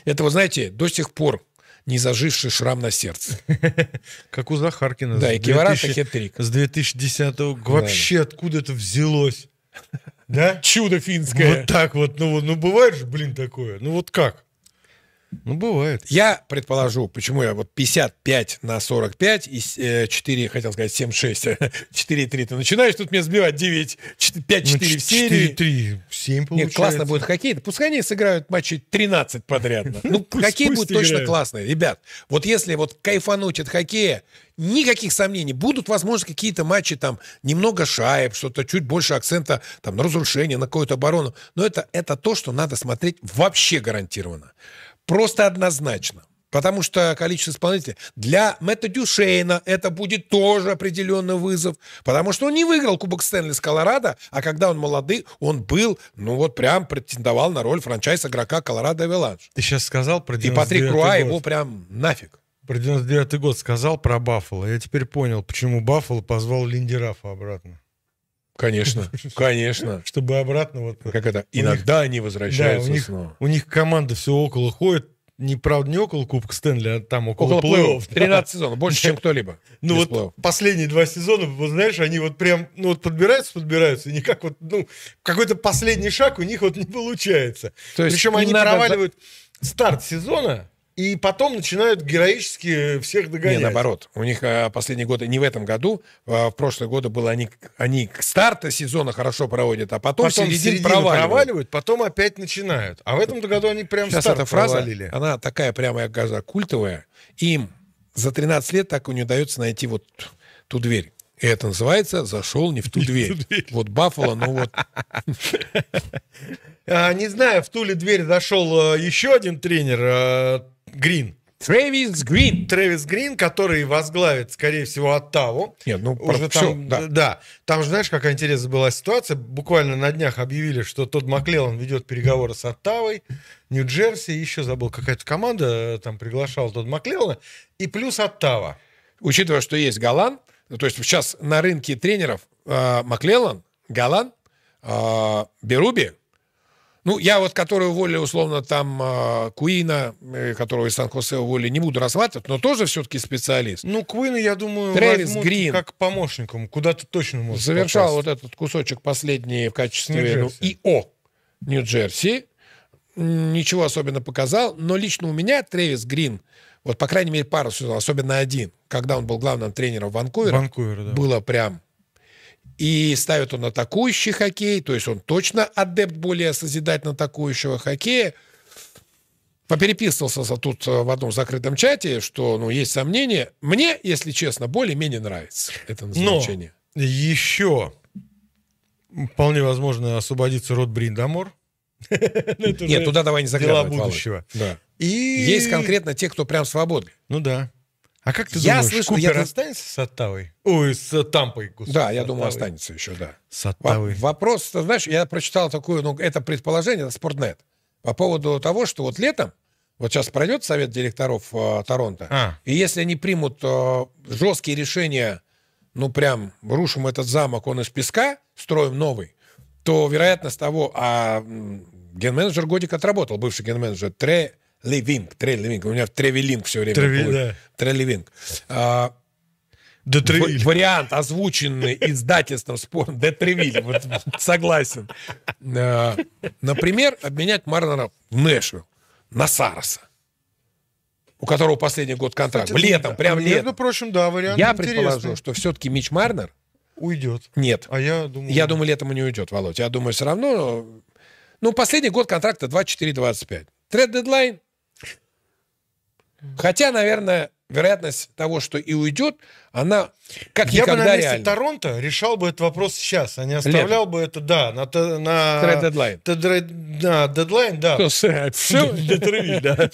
Это, вы знаете, до сих пор не заживший шрам на сердце. Как у Захаркина. Да, и Кивараша хитрик. С 2010 года. Вообще откуда это взялось? Да? Чудо финское. Вот так вот. Ну, ну бывает же, блин, такое. Ну вот как? Ну, бывает. Я предположу, почему я вот 55 на 45 и 4, э, хотел сказать, 7, 6, 4, 3. Ты начинаешь тут меня сбивать 9, 5, 4 ну, в серии. 4, 3, 7 получается. Нет, классно будет хоккей. Пускай они сыграют матчи 13 подряд. Ну, ну хоккей будет точно классный. Ребят, вот если вот кайфануть от хоккея, никаких сомнений. Будут, возможно, какие-то матчи там немного шаек, что-то чуть больше акцента там на разрушение, на какую-то оборону. Но это, это то, что надо смотреть вообще гарантированно. Просто однозначно. Потому что количество исполнителей... Для Мэтта Дюшейна это будет тоже определенный вызов. Потому что он не выиграл Кубок Стэнли с Колорадо, а когда он молодый, он был, ну вот прям претендовал на роль франчайз игрока Колорадо Авеланж. Ты сейчас сказал про И Патрик Руа год. его прям нафиг. Про 99-й год сказал про Баффало. Я теперь понял, почему Баффало позвал Линдерафа обратно. Конечно, конечно. Чтобы обратно вот... Как это? Иногда них, они возвращаются да, у них, снова. У них команда все около ходит, не, правда, не около Кубка Стэнли, а там около, около плей-офф. 13 да. сезонов, больше, чем кто-либо. Ну вот последние два сезона, вот знаешь, они вот прям, ну вот подбираются, подбираются, и никак вот, ну, какой-то последний шаг у них вот не получается. То есть Причем они надо... проваливают старт сезона, и потом начинают героически всех догонять. Не, наоборот. У них э, последние годы, не в этом году, в а, прошлые годы было, они, они к старту сезона хорошо проводят, а потом, потом середину, проваливают. проваливают. потом опять начинают. А в этом э, году они прям Сейчас старт эта фраза, провалили. она такая прямая газа культовая. Им за 13 лет так и не удается найти вот ту дверь. И это называется «зашел не в ту не дверь». дверь. Вот Баффало, ну вот. А, не знаю, в ту ли дверь зашел э, еще один тренер, а, Грин. Тревис Грин. Тревис Грин, который возглавит, скорее всего, Оттаву. Нет, ну, уже все, там, да. да. Там же, знаешь, какая интересная была ситуация. Буквально на днях объявили, что тот Маклеллан ведет переговоры с Оттавой, Нью-Джерси, еще забыл, какая-то команда э, там приглашала тот Маклеллана, и плюс Оттава. Учитывая, что есть Галан, то есть сейчас на рынке тренеров э, Маклеллан, Галан, э, Беруби, ну, я вот, который уволили, условно, там а, э, Куина, которого из Сан-Хосе уволили, не буду рассматривать, но тоже все-таки специалист. Ну, Куина, я думаю, Трэвис Грин. как помощником, куда-то точно может Завершал попасть. вот этот кусочек последний в качестве ну, ИО Нью-Джерси. Ничего особенно показал, но лично у меня Трэвис Грин, вот, по крайней мере, пару сезонов, особенно один, когда он был главным тренером Ванкувера, Ванкувер, да. было прям и ставит он атакующий хоккей, то есть он точно адепт более созидательно атакующего хоккея. Попереписывался тут э, в одном закрытом чате, что, ну, есть сомнения. Мне, если честно, более-менее нравится это назначение. Но еще вполне возможно освободится Род Бриндамор. Ну, Нет, туда давай не заглядывать. Дела будущего. И... Есть конкретно те, кто прям свободны. Ну да. А как ты думаешь, я думаешь, слышал, Купер я... останется с Оттавой? Ой, с Тампой, господи. Да, я думаю, останется еще, да. С Оттавой. Вопрос, знаешь, я прочитал такое, ну, это предположение, на Спортнет, по поводу того, что вот летом, вот сейчас пройдет совет директоров э, Торонто, а. и если они примут э, жесткие решения, ну, прям, рушим этот замок, он из песка, строим новый, то вероятность того, а м, ген годик отработал, бывший ген-менеджер Тре Левинг, Трелевинг. У меня в Тревелинг все время. Треви, да. Трелевинг. А, Детревиль. Вариант, озвученный издательством спорт Детревиль. Вот, согласен. А, например, обменять Марнера в Нэшвилл на Сараса, у которого последний год контракт. Кстати, летом, да. прям а летом. Между прочим, да, вариант Я интересный. предположу, что все-таки Мич Марнер... Уйдет. Нет. А я думаю... Я думаю, летом и не уйдет, Володь. Я думаю, все равно... Ну, ну, последний год контракта 24-25. Тред-дедлайн Хотя, наверное, вероятность того, что и уйдет, она как Я бы на месте реальна. Торонто решал бы этот вопрос сейчас, а не оставлял Лето. бы это, да, на... на дедлайн. На дедлайн, да. Все? Детрывиль, да.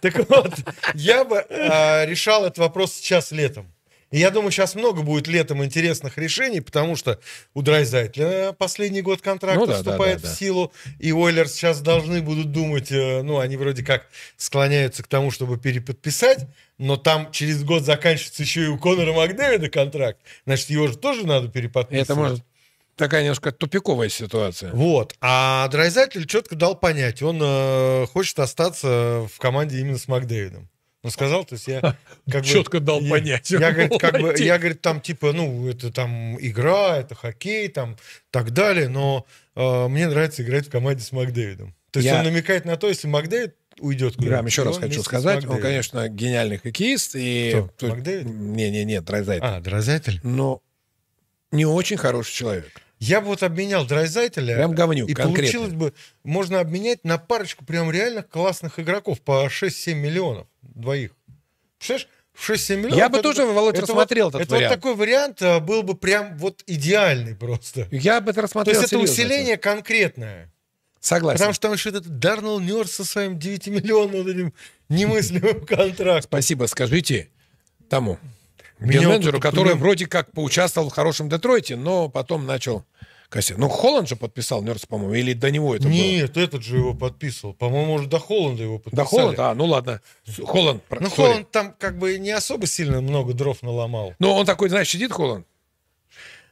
Так вот, я бы а, решал этот вопрос сейчас летом. И я думаю, сейчас много будет летом интересных решений, потому что у Драйзайтля э, последний год контракта ну, да, вступает да, да, да. в силу, и Ойлерс сейчас должны будут думать, э, ну, они вроде как склоняются к тому, чтобы переподписать, но там через год заканчивается еще и у Конора Макдэвида контракт, значит, его же тоже надо переподписывать. Это может такая немножко тупиковая ситуация. Вот. А Драйзатель четко дал понять, он э, хочет остаться в команде именно с Макдэвидом рассказал, ну, то есть я как четко бы, дал я, понять. Я, говорит, как бы, я говорит, там типа, ну это там игра, это хоккей, там так далее, но э, мне нравится играть в команде с Макдэвидом. То есть я... он намекает на то, если Макдэвид уйдет куда-то. еще раз хочу сказать, он, конечно, гениальный хоккеист. И... Кто, тут... Макдэвид? Не-не-не, Драйзайтель. А, Драйзайтель? Но не очень хороший человек. Я бы вот обменял Драйзайтеля. Прям говнюк, И конкретно. получилось бы, можно обменять на парочку прям реально классных игроков по 6-7 миллионов двоих. Представляешь, 6-7 миллионов. Я бы это, тоже, Володь, это рассмотрел вот, этот это вариант. вот такой вариант э, был бы прям вот идеальный просто. Я бы это рассмотрел То есть серьезно, это усиление это. конкретное. Согласен. Потому что там еще этот Дарнелл Нерс со своим 9-миллионным этим немыслимым контрактом. Спасибо, скажите тому менеджеру, который вроде как поучаствовал в хорошем Детройте, но потом начал кассет. Ну, Холланд же подписал Нерс, по-моему, или до него это Нет, было? Нет, этот же его подписывал. По-моему, уже до Холланда его подписали. До Холланда? А, ну ладно. Холланд, Ну, sorry. Холланд там как бы не особо сильно много дров наломал. Ну он такой, знаешь, сидит Холланд,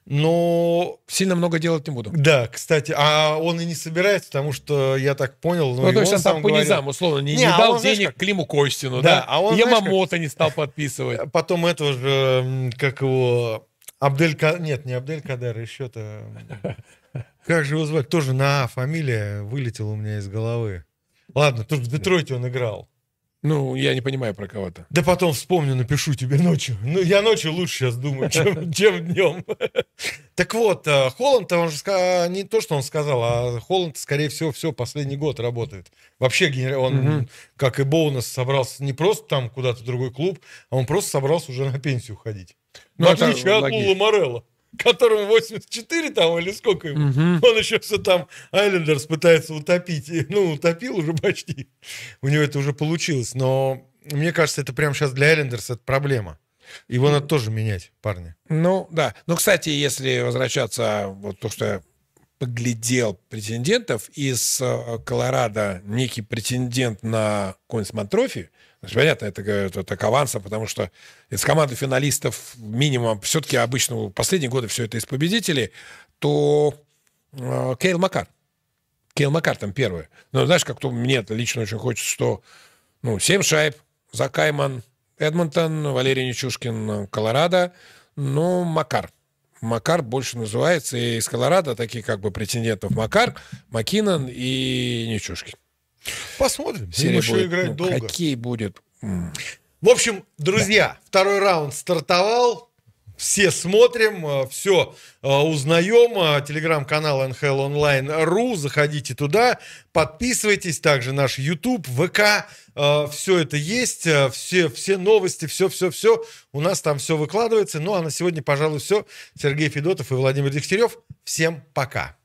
но... Ну, сильно много делать не буду. Да, кстати. А он и не собирается, потому что, я так понял... Ну, ну то есть он сам по говорил... низам, условно, не, не, не а дал он, денег знаешь, как... Климу Костину, да? да? А он, Ямамото знаешь, как... не стал подписывать. Потом этого же, как его... Абдель... Нет, не Абдель Кадар, еще-то... Как же его звать? Тоже на А фамилия вылетела у меня из головы. Ладно, тут в Детройте он играл. Ну, я не понимаю про кого-то. Да потом вспомню, напишу тебе ночью. Ну, я ночью лучше сейчас думаю, чем, чем днем. Так вот, э, Холланд, он же не то, что он сказал, а Холланд, скорее всего, все последний год работает. Вообще, он, угу. как и Боунес, собрался не просто там куда-то в другой клуб, а он просто собрался уже на пенсию ходить. Ну, в отличие от логично. Морелла которому 84 там или сколько ему, угу. он еще все там Айлендерс пытается утопить. Ну, утопил уже почти. У него это уже получилось. Но мне кажется, это прямо сейчас для Айлендерс это проблема. Его надо тоже менять, парни. Ну, да. Ну, кстати, если возвращаться, вот то, что я поглядел претендентов, из э, Колорадо некий претендент на Коинсмантрофи, Понятно, это, это, это аванса, потому что из команды финалистов минимум, все-таки обычно в последние годы все это из победителей, то э, Кейл Макар. Кейл Макар там первый. Но знаешь, как-то мне это лично очень хочется, что ну, 7 шайб, Закайман, Эдмонтон, Валерий Нечушкин, Колорадо, ну Макар. Макар больше называется, и из Колорадо такие как бы претендентов Макар, Макинан и Нечушкин. Посмотрим. Серия еще будет, играть ну, долго. Какие будет... В общем, друзья, да. второй раунд стартовал. Все смотрим, э, все э, узнаем. Э, телеграм-канал NHL Онлайн.ру. Заходите туда, подписывайтесь. Также наш YouTube, ВК. Все это есть. Все, все новости, все-все-все. У нас там все выкладывается. Ну а на сегодня, пожалуй, все. Сергей Федотов и Владимир Дегтярев. Всем пока.